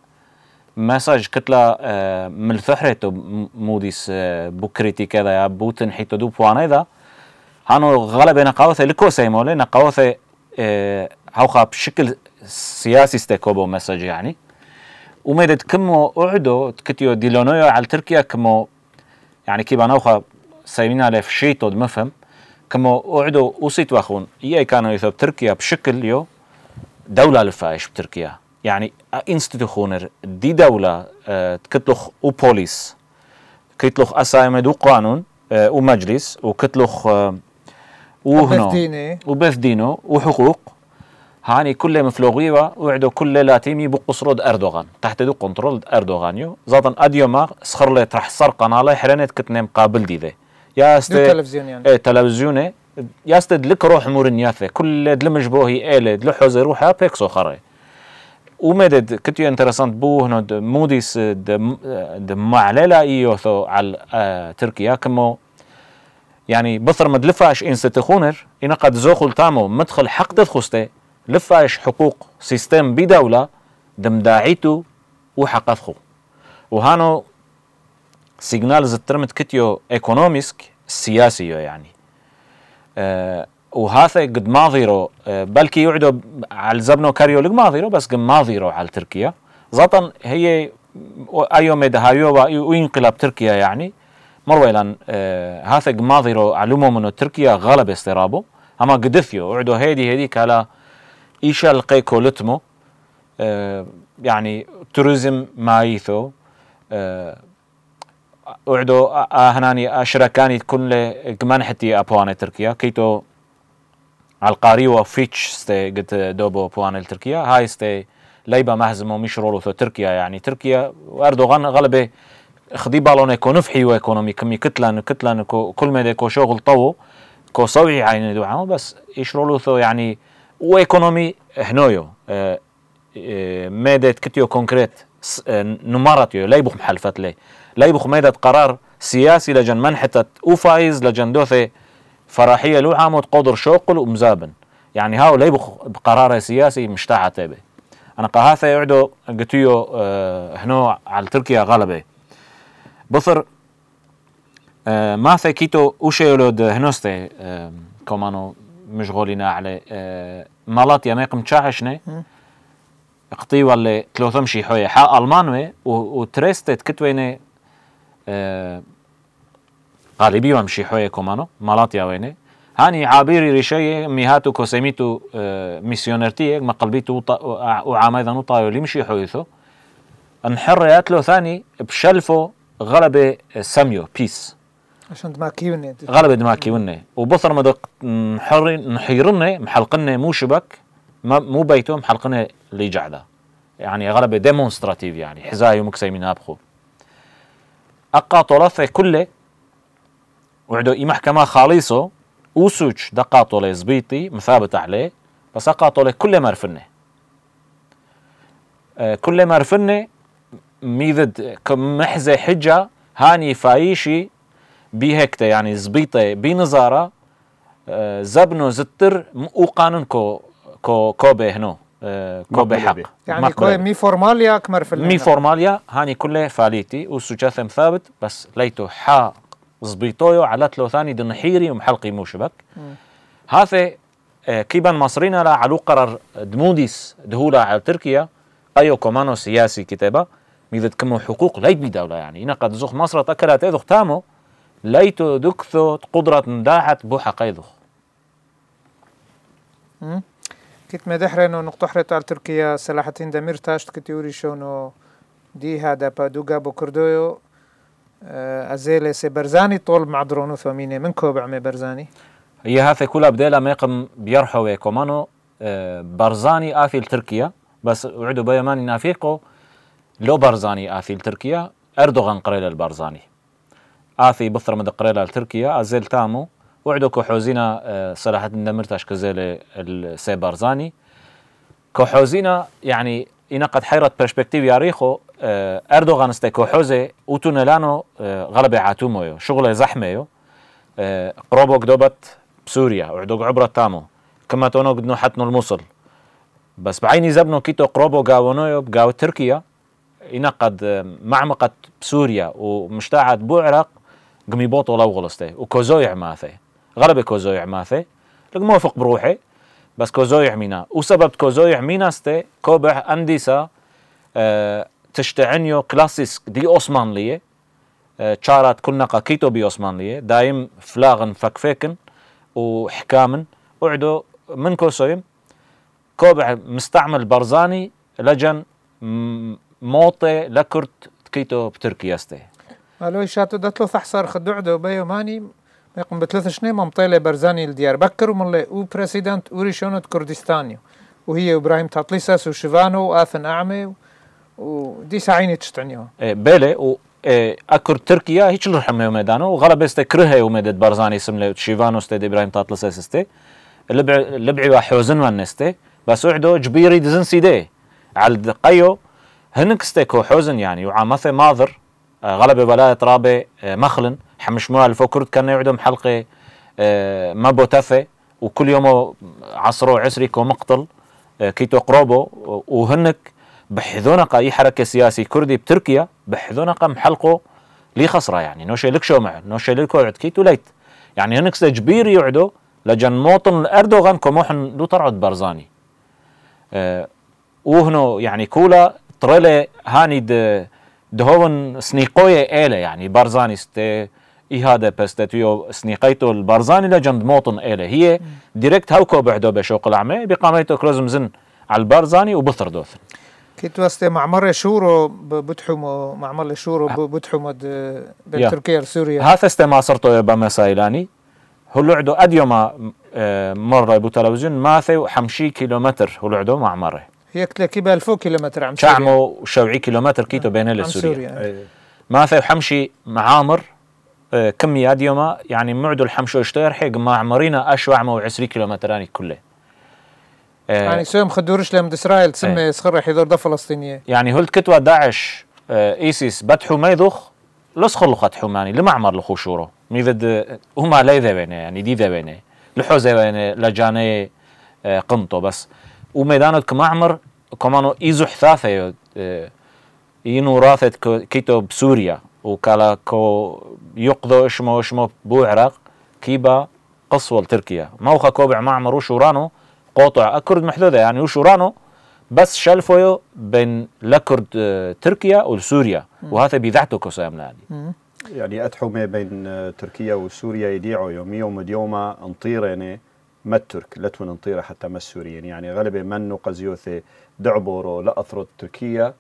مساج كتلة آه، من الفحرتو موديس آه، بوكريتي كذا يا بوتن حيتو دو بوانا إذا هانو غالبا نقاوثة لكو سيمولي نقاوثة آه، هاوخا بشكل سياسي ستيكوبو مساج يعني وميدت كمو أعدو تكتيو ديلونويو على تركيا كمو يعني كيبا نوخا سيمين عليه في شيطه ما فهم كما أعدو وسيت واخون إيه كانوا يثب تركيا بشكل يو دولة الفايش بتركيا يعني انستيتو خونر دي دولة اه تكتلخ و بوليس كتلخ أسايمد قانون آه، أو مجلس وكتلخ آه، أو هنو وبث دينو وحقوق هاني كل مفلوغيوا وعدو كل لاتيمي بقصرود أردوغان تحت دو كنترول أردوغان يو زادن أديوما سخرلت ترح سرقنا على حرنت كتنم قابل دي, تلفزيون يعني ايه تلفزيون تلفزيوني إيه. ياست دلك روح مورنياثه كل دلمج بوهي اله حوزي روحها بيكسو خري ومدد كتيو انترسانت بو هنا موديس معللة ايوثو على آه، تركيا كمو يعني بثر دلفاش انس تخونر انا قد زوخل تامو مدخل حق دخوستي لفاش حقوق سيستم بدولة دم دمداعيتو وحقفخو وهانو سيجنال زترمت كتيو ايكونوميسك سياسيو يعني أه وهذا قد ما أه بلكي يعدو على زبنو كاريو لق ما بس قد ما ضيرو على تركيا زطن هي ايو ميدا هايو وينقلب تركيا يعني مرويلا أه uh, هذا قد ما علومو منو تركيا غلب استرابو اما قدثيو يعدو هيدي هيدي كالا ايشا القيكو لتمو uh, يعني توريزم مايثو وعدو اهناني آه، أشركاني آه، كن لي كمان حتي أبوان تركيا كيتو على القاريوة فيتش ستي قد دوبو أبوان تركيا هاي ستي ليبا مهزم ومش رولو تو تركيا يعني تركيا واردوغان غلبه خدي بالون كو نفحي ايكونومي كمي كتلان كتلان كو كل ما ديكو شغل طو كو صوي عين دو دعامو بس ايش رولو تو يعني وإيكونومي هنويو اه اه مادة كتيو كونكريت آه، نمارتيو لا يبخ محلفات لي لای بخمەدەت قرار سیاسی لجن جەن من حتت وفايز لە جەندۆثێ لو عامد قدر شوقل ومزابن يعني هؤلاء بقرار سياسي مش تاعته به انا قهاثه يعدو قتيو آه، هنو هنا على تركيا غلبه بصر آه، ما ما ثكيتو وشيولود هنوستي كومانو مشغولين على آه، مالات يعني تشاحشني تشاحشنا قطي ولا تلوثم شي حا المانوي وتريستت كتويني آه، غالبی و مشیحوی کمانو مالاتی آوینه هاني عابيري ريشي ميهاتو كوسيميتو آه، ميسيونرتي مقلبيتو وعاميدا نطايو اللي مشي حويثو انحر ياتلو ثاني بشلفو غلبة ساميو بيس عشان دماكيوني غلبة دماكيوني ما مدق نحر نحيرني محلقني مو شبك مو بيتو محلقني اللي جعده يعني غلبة ديمونستراتيف يعني حزايو مكسي من ابخو اقا طلافة كله وعدو اي محكمة خالصه وسوج دقا طولي زبيطي مثابت عليه بس اقا طولي كله مرفنه آه كله مرفنه ميذد محزة حجة هاني فايشي بيهكته يعني زبيطة بنظارة آه زبنو زتر وقانون كو كو كوبه هنو آه، كوبي حق يعني مقبلة. مي فورماليا كمر في مي فورماليا هاني كله فاليتي وسجاثم ثابت بس ليتو حا زبيطويو على ثاني دنحيري ومحلقي موشبك هاثي آه، كيبان مصرينا لا علو قرار دموديس دهولا على تركيا ايو كومانو سياسي كتابة ميذت كمو حقوق ليت بدولة يعني إنا قد زوخ مصر تأكلات إذخ تامو ليتو دكثو قدرة نداحت بوحق إذخ كت نقطة حرة على تركيا صلاح الدين دمير تاشت كتيوري شونو دي هذا بادوغا بوكردويو آه، أزيل سي برزاني طول مع درونو ثمينة من كوب عمي برزاني هي هاثي كلها بديلا ميقم بيرحوي كومانو آه، برزاني آفيل تركيا بس وعدو بيماني نافيقو لو برزاني آفيل تركيا أردوغان قريلة البرزاني آفي بثر مد قريلة لتركيا أزيل تامو وعدو كحوزينا آه، صراحة نمرتاش كزيل السي بارزاني كحوزينا يعني إنا قد حيرت برشبكتيف ياريخو آه، أردوغان استي كحوزي كوحوزي لانو آه، غلبي عاتومو شغل زحمة يو قروبو قدوبت بسوريا وعدو عبرة تامو كما تونو قدنو حتنو الموصل بس بعيني زبنو كيتو قروبو قاونو بقاو تركيا إنا قد معمقت بسوريا ومشتاعد بوعراق قمي بوطو لو غلستي وكوزو يعماثي غربي كوزويع ماثي لك موافق بروحي بس كوزويع مينا وسبب كوزويع ميناستي كوبع أنديسا أه تشتعنيو كلاسيس دي أوسمانلية أه شارات كلنا كيتو بي أوسمانلية دايم فلاغن فكفيكن وحكامن وعدو من كوسويم كوبع مستعمل برزاني لجن موطي لكرت تكيتو بتركيا استي الو شاتو دتلو تحصر خدو عدو بيو ماني به بثلاثة مم طيلة برزانی دیار بکر و لي او بريسيدنت او ريشونة كردستاني وهي ابراهيم تطليساس وشيفانو واثن اعمي ودي ساعين تشتعنيها بله و اکر تركيا هیچ الرحم يوم و وغلب است کره ميدت برزانی اسم له شيفانو استد ابراهيم تطليساس استي لبع حوزن و نسته بس وعدو جبيري دزن سیده على دقیو هنگسته کو حوزن یعنی و وعامثه ماضر غلبه ولایت رابه مخلن حمشموها الفوكرد كان يعدهم حلقة آه، ما بوتافة وكل يوم عصرو عسري مقتل آه، كيتو قروبو وهنك بحذونقة أي حركة سياسي كردي بتركيا بحذونقة محلقو لي خسرة يعني نوشي لك شو معه نوشي لك يعد كيتو ليت يعني هنك سجبير يعدو لجن موطن أردوغان كموحن لو ترعد برزاني أه وهنو يعني كولا طريلة هاني دهون سنيقوية إله يعني برزاني ستي إهادة بستاتيو سنيقيتو البرزاني لجند موطن إله هي ديركت هاوكو بعدو بشوق العمي بقاميتو كروزم زن على البرزاني وبثر دوثن كنت واسطة معمر شورو بتحمو معمر شورو بتحمو بين تركيا وسوريا هذا ما صرتو بمسائلاني هلو عدو أديو ما آه، مرة بتلفزيون ماثي وحمشي كيلومتر هلو عدو معمره هي كيبا 1000 كيلومتر عم شعمو شوعي كيلومتر كيتو آه، بين سوريا ماثي وحمشي معامر آه، كمية ديما يعني معدو اشتير حق مع مرينا أشوع مو 20 كيلومتراني كله آه، يعني سوم خدورش لهم إسرائيل تسمى ايه. سخرة حضور ده فلسطينية يعني هل كتوى داعش آه، إيسيس بدحو ما يدخ لسخر لخط حماني يعني، لمعمر لخوشوره ميذد هما لا ذبينه يعني دي ذبينه لحوزة بينه لجاني قنطو بس كما كمعمر كمانو إيزو حثاثة ينو راثت كيتو بسوريا وكالا كو يقضوا اشمو اشمو عراق كيبا قصوى تركيا موخا كوبع معمر وشورانو قوطع أكرد محدودة يعني وشورانو بس شلفو بين لكرد آه، يعني آه، تركيا وسوريا وهذا بذعته كسامنا يعني يعني أتحمة بين تركيا وسوريا يديعوا يوم ومديوما انطير يعني ما الترك لتون انطيرة حتى ما السوريين يعني غالبا من قزيوثي دعبورو لاثرو تركيا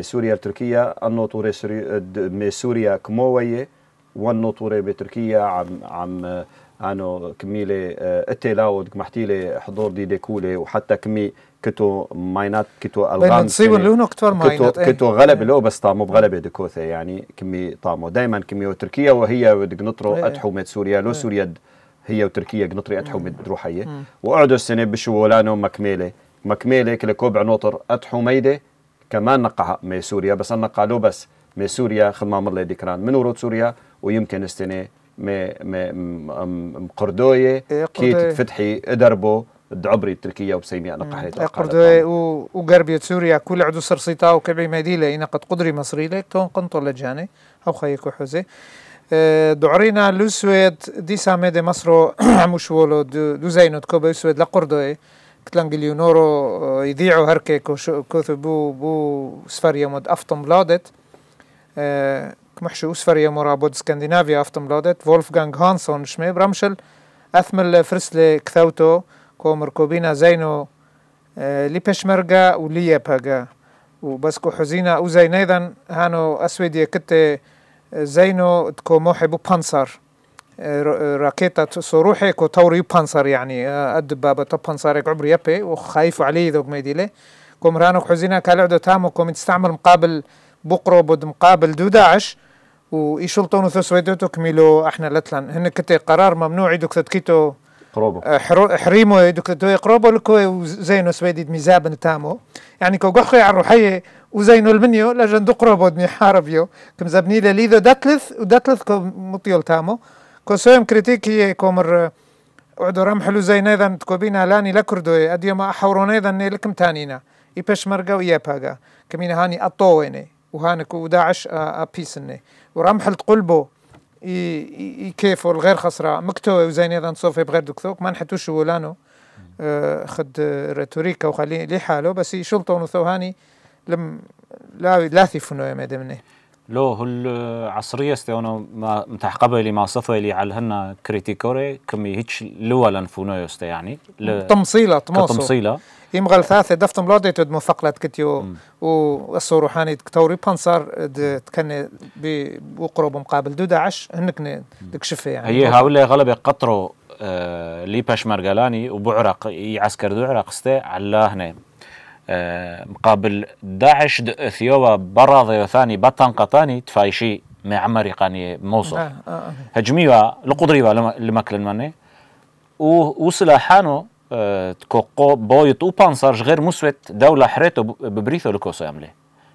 سوريا لتركيا الناطورة سوريا سوريا كموية والناطورة بتركيا عم عم انو كميلة التلاود آه، محتيلة حضور دي ديكولة وحتى كمي كتو ماينات كتو الغام نصيبن كتو, إيه. كتو غلبة لو بس طامو بغلبة دكوثة يعني كمي طامو دائما كمي وتركيا وهي بدك نطرو ايه. اتحومة سوريا لو إيه. سوريا هي وتركيا قنطري اتحومة روحية وقعدوا السنة بشو ولانو مكميلة مكميلة كلكوب عنوطر اتحوميدة كمان نقع مي سوريا بس انا قالو بس مي سوريا خدمة مرلي ديكران من ورود سوريا ويمكن استنى مي مي مقردوية إيه، كي تفتحي ادربو دعبري التركيه وبسيمياء نقحت نعم. إيه، قردوية وغربيه سوريا كل عدو سرسيطا وكبي مديله ان قد قدري مصري لك تون قنطو لجاني او خيك حوزي إيه، دعرينا لسويد دي سامي دي مصرو مشولو دو زينو تكوبا سويد لقردوي كتلانج اليونورو يضيعوا هركي كوثو بو بو سفريا مود افتم لادت كمحشو سفريا بود سكندنافيا افتم لادت فولفغانغ هانسون شمي برامشل اثمل فرسلي كثوتو كو مركوبينا زينو لي لبشمرغا وليباغا وبسكو حزينا أو زين أيضا هانو اسويديا كتة زينو تكو موحي بو بانصار راكيتا صروحي كو توري بانسر يعني أد بابا تبانسرك عبر يبي وخايف عليه ذوك ميديلي كوم رانوك حزينا كالعدو تامو كوم تستعمل مقابل بقرو بود مقابل دو داعش ويشلطون وثسويدوتو كميلو احنا لتلان هن كتي قرار ممنوع يدوك تكيتو قروبو أه، حريمو يدوك تدوي قروبو لكو زينو سويديد ميزابن تامو يعني كو قخي على روحيه وزينو المنيو لجن دو قروبو دمي حاربيو كم زابني لليذو داتلث وداتلث كو مطيول تامو كوسويم كريتيكي كومر اعدرام آه، حلو زي نيذن تكوبينا لاني آه، اديو ما احورو نيذن لكم تانينا اي بشمرقا وياباقا كمينا هاني اطويني وهانك وداعش آه، ابيسني ورمحل تقلبو اي كيفو الغير خسرة مكتوي وزي نيذن صوفي بغير دكتوك ما نحتوش ولانو آه خد ريتوريكا وخليه لحالو بس يشلطون وثوهاني لم لا لا فنو يا مدمني لو العصرية استيونا ما متحقبة قبلي ما لي على هنا كريتيكوري كمي هيتش لولا نفونو يستا يعني تمصيلة تمصيلة إم غل ثاثة دفتم لودي تد مثقلت كتيو والصور روحاني تكتوري بانصار تكني بوقرب مقابل دو داعش هنك تكشفه يعني هي هؤلاء غلبة قطرو آه لي باش مرقلاني وبعرق يعسكر دو عرق على هنا آه، مقابل داعش ثيوبا برا ذيو ثاني بطن قطاني تفايشي عمري قاني موصل آه، آه، هجميوا لقدريوا لمكلن ماني وسلاحانو تكوكو بويت وبانسارج غير مسويت دولة حريتو ببريثو لكوسو يملي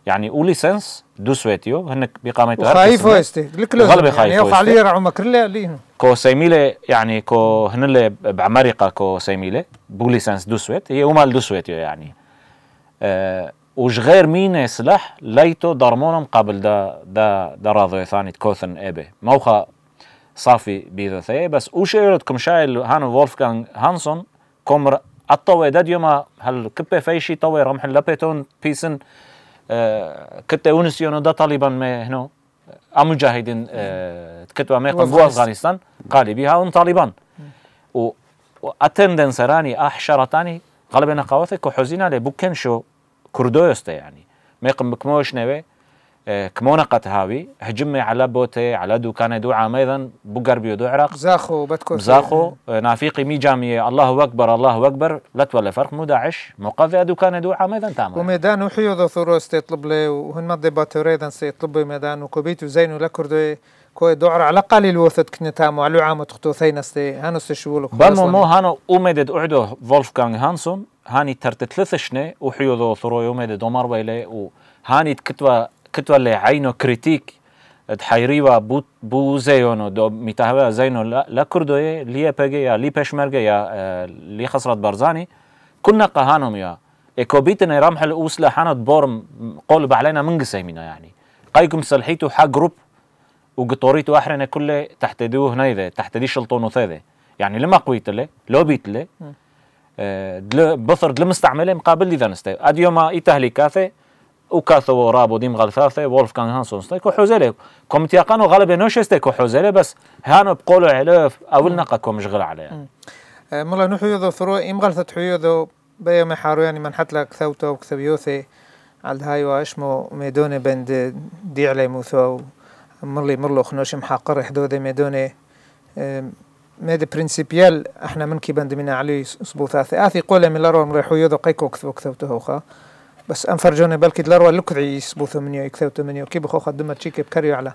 يعني وليسنس دو سويتيو هنك خايفو استي لكلو غلبي يعني، يعني خايفو يعني عليه رعو مكرلي ليهم كو سيميلي يعني كو هنلي بعمريقا كو سيميلي بوليسنس دو سويت هي ومال دو سويتيو يعني آه، وش غير مين سلاح ليتو درمونم قبل دا دا دا راضي ثاني تكوثن ابي موخا صافي بيذا ثي بس وش يردكم شايل هانو فولفغان هانسون كومر الطوي داد يوما هل كبه فيشي طوي رمح لبيتون بيسن آه كتا ونسيونو دا طالبا ما هنو المجاهدين آه كتوا ما بو افغانستان قالي بها ان طالبان و اتندنس راني احشرتاني غالبا قواتك وحزينا لبوكن شو كردوستا يعني ميقم بكموش نوي آه، كمونا قد هاوي هجمي على بوتي على دو كان دو عام ايضا بقر بيو دو عراق زاخو بتكون زاخو آه، نافيقي مي جامية الله اكبر الله اكبر لا تولى فرق مو داعش مقاذي دو كان دو عام ايضا تامر وميدان وحيو ذو ثورو استيطلب لي وهن مضي باتوريدا سيطلب ميدان وكوبيتو زينو لكردوي koje doora ala qalil wasat kneta malu amat khtosainaste hanus shul khos bal mo hano umedet udo wolfgang hansson هاني ترت ثلاث شنة وحيو ذو ثروي ومد دومار ويلي وهاني كتوى كتوى لي عينو كريتيك تحيريوا بو بو زيونو دو متهوا زينو لا, لا كردوي لي بيجي يا لي بشمرجي يا لي آه، خسرت برزاني كنا قهانهم يا اكوبيتنا رمح الاوسلا حنت بورم قول علينا من قسيمنا يعني قايكم سلحيتو حق جروب وقطوريت واحرنا كله تحت دو هنا تحت دي شلطون وثاذة يعني لما قويت له لو بيت له آه، دل بثر دل مستعمله مقابل لي ذنستي اديو ما لي تهليكاثه وكاثو ورابو ديم غلثاثه وولف كان هانسون ستيكو حوزيلي كومتيا قانو غالبا نوش ستيكو حوزيلي بس هانو بقولوا علف اول نقاكو مشغل عليه آه، ملا نحيو ثرو ام غلثت حيو بيا محارو يعني من حتلا كثوتو وكثبيوثي على هاي واشمو ميدوني بند ديعلي موثو مرلي مرلو خنوش محقر حدود ميدوني ميد برينسيبيال احنا من كي بند من علي سبوثاثي اثي قوله من لارو مريحو يدو قيكو كثو كثوته خا بس انفرجوني بالكي دلارو لكذعي سبوثو منيو يكثو منيو كي بخو خدمة تشيكي بكريو على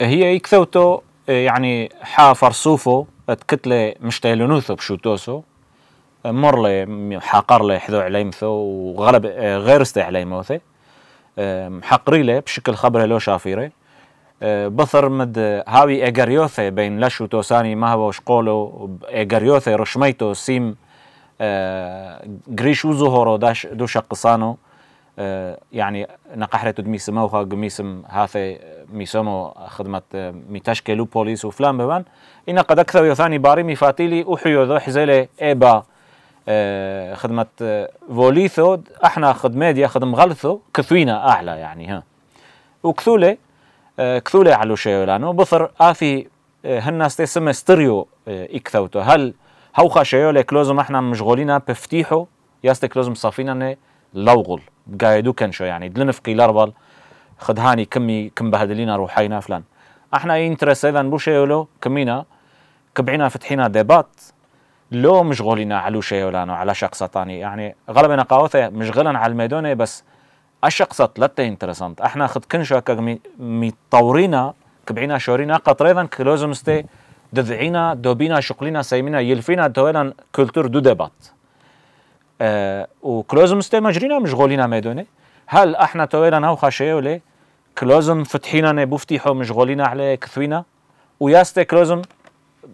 هي يكثوتو آه، يعني حا فرصوفو تكتلة مشتهلنوثو بشوتوسو آه، مرلي حقر حذو عليمثو وغلب آه، غير استي استعليموثي حقري له بشكل خبره لو شافيره بثر مد هاوي اغريوثي بين لشو توساني ما هو شقولو اغريوثي رشميتو سيم غريش آه وزهورو داش دوش قصانو آه يعني نقحرة تدميسم أوها قميسم هافي ميسمو خدمة آه ميتشكلو بوليس فلان بوان إن قد أكثر يثاني باري مفاتيلي أحيو ذو حزيلي إيبا آه خدمة آه فوليثو احنا خدمة دي خدم غلثو كثوينة أعلى يعني ها وكثولي كثولي على شيء لانه بثر آفي آه، هالناس تسمى ستيريو آه، إكثوتو هل هوخا لك كلوزم احنا مشغولين بفتيحو ياست كلوزم صافينا نه لوغل قايدو كان شو يعني دلنفقي لربل خدهاني كمي كم بهدلينا روحينا فلان احنا انترس اذا بو شيولو كمينا كبعينا فتحينا ديبات لو مشغولين على شيولانو على شخص ثاني يعني غالبا قاوثه مشغلا على الميدونه بس اشقصت لتا انترسانت احنا خد كنشا كمي طورينا كبعينا شورينا قطرينا كلوزمستي دذعينا دوبينا شقلينا سيمينا يلفينا دوينا كولتور دو ديبات أه وكلوزمستي مجرينا مشغولينا ميدوني هل احنا توينا هاو خاشيو كلوزم فتحينا نبوفتيحو مشغولينا عليه كثوينا وياستي كلوزم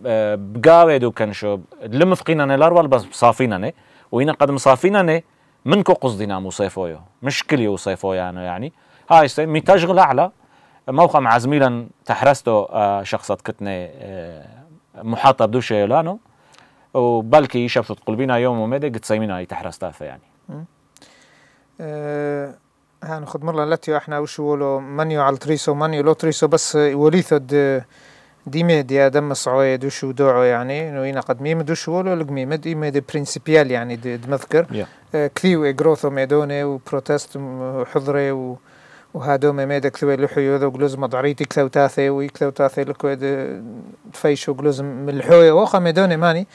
آه، بقاوي دو كنشو لم فقينا لاروال بس مصافينا ني وين قد مصافينا ني من كو قصدي نامو صيفويو مشكلي وصيفويو يعني, يعني هاي سي مي تشغل اعلى موقع مع زميلا تحرستو آه شخصة كتني آه، محاطة بدوشة يولانو وبلكي شفت تقلبينا يوم وميدي قد سيمينا هاي تحرستها يعني آه، هانو هان خد مرلا لاتيو احنا وشو ولو منيو على تريسو منيو لو تريسو بس وليثو ديما دي ادم مصعوي دوش ودوعو يعني انه انا قد ميم دوش ولو لقميم ديما دي برينسيبيال يعني دي مذكر yeah. آه، كثيو اجروثو ميدوني وبروتست وحضري و وهادو ما ميدا كثوي لحيو ذو قلوز مضعريتي كثو تاثي ويكثو تاثي لكويد تفيشو قلوز من الحوية وخا ميدوني ماني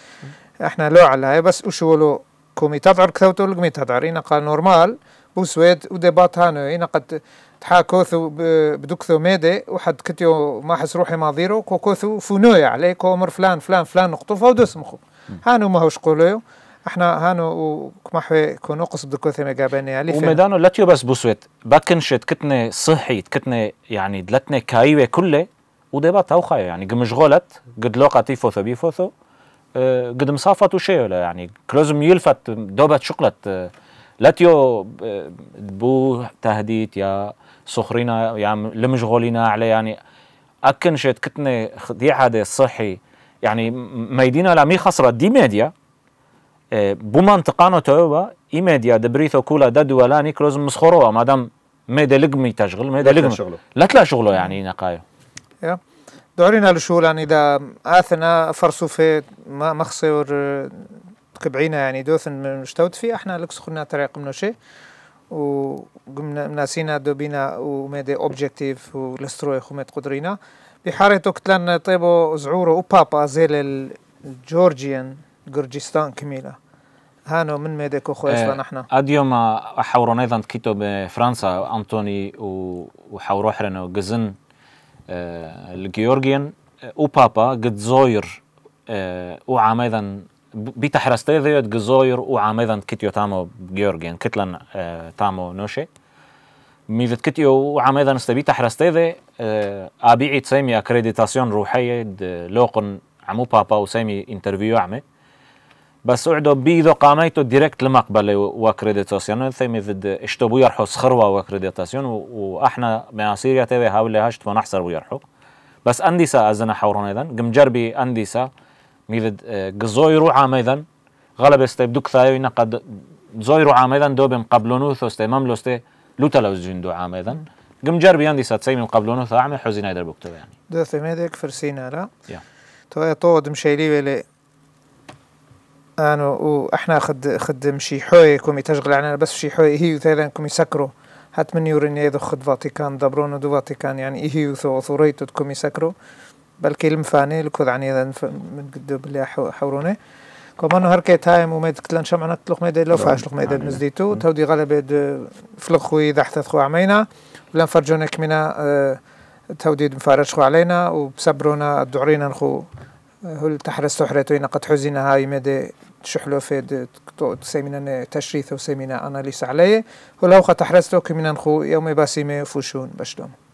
احنا لو على بس وشولو كومي تضعر كثو تولقمي تضعر اينا قال نورمال بوسويد ودي هانو اينا قد تحا كوثو بدكثو ميدي وحد كتيو ما حس روحي ما ضيرو كو كوثو فنويا عليه كومر فلان فلان فلان نقطف او دسمخو هانو ماهوش قولو احنا هانو حوي كونو قصد كوثي مقاباني عليه وميدانو لاتيو بس بوسويت باكنشت كتني صحي كتني يعني دلتني كايوه كله وديبات او خايا يعني غولت قد لوقا تيفوثو بيفوثو آه، قد مصافتو شيو ولا يعني كلوزم يلفت دوبت شقلت آه، لاتيو آه، بو تهديد يا سخرينا يعني لمشغولينا على يعني اكن شيت كتني دي حدا صحي يعني ميدينا لا مي خسره دي ميديا بمنطقانا توبا اي ميديا دبريثو كولا دا لا نيكلوز مسخروا مادام ميدا لقمي تشغل ميدا لقمي لا تلا شغله يعني نقايو دورينا لشو يعني اذا اثنا فرسو في ما مخصور قبعينا يعني دوثن مشتوت فيه احنا لك خلنا طريق منو شيء ناسينا دوبينا ومدي اوبجكتيف ولستروي خمت قدرينا بحارة توكتلان طيبو زعورو وبابا زيل الجورجيان جورجستان كميلة هانو من ميدي كوخو اسلا نحنا اديوما حورون ايضا كيتو بفرنسا انطوني وحورو حرنا جزن الجيورجيان وبابا قد زوير وعام ايضا bita ذيوت جزوير u كتيو تامو tamo Georgien, kitlan تامو نوشي ميفت كتيو وعميدا استبيتا حرستيذي آه، أبيعي تسيمي أكريديتاسيون روحية لوقن عمو بابا وسيمي انترفيو عمي بس اعدو بيدو قاميتو ديركت لمقبلة وأكريديتاسيون ثيمي ضد اشتبو يرحو سخروة وأكريديتاسيون وإحنا مع سيريا تيوي هاولي هاشت ونحصر ويرحو بس أنديسا أزنا حورون أيضا قم جربي أنديسا میرد اه، گزوی رو عامیدن غلب است بدو کثای نقد زوی رو عامیدن دوبم قبلونو ثوسته مملوسته لو تلوزجون دو عامیدن قم جربي عندي ساتسي من قبلونو ثاعمي حزينا يدر بكتو يعني ده في ميدك فرسينا لا yeah. تو طود مشيلي ولا انا احنا خد خد مشي حوي كم يتشغل علينا بس شي حوي هي وثيلا كم يسكروا هات من يوريني يدو خد فاتيكان دبرونو دو فاتيكان يعني هي وثو ثوريتو كم يسكروا كلم فاني لكو لکود اذا من قدو حوروني كما انه هركي تايم وميد كتلان شمعنا تلوخ ميدا لو فاش لوخ ميدا نزديتو تودي غلبة فلق خوي ذحت خو عمينا ولن نفرجونا كمينا اه، تودي مفارج خو علينا وبصبرونا دعرينا نخو اه، هل تحرس سحرتوين قد حزنا هاي ميدا شحلو في تسيمينا تشريث وسيمينا أناليس عليه هل هو قد تحرستو كمينا نخو يومي باسيمي فوشون بشلوم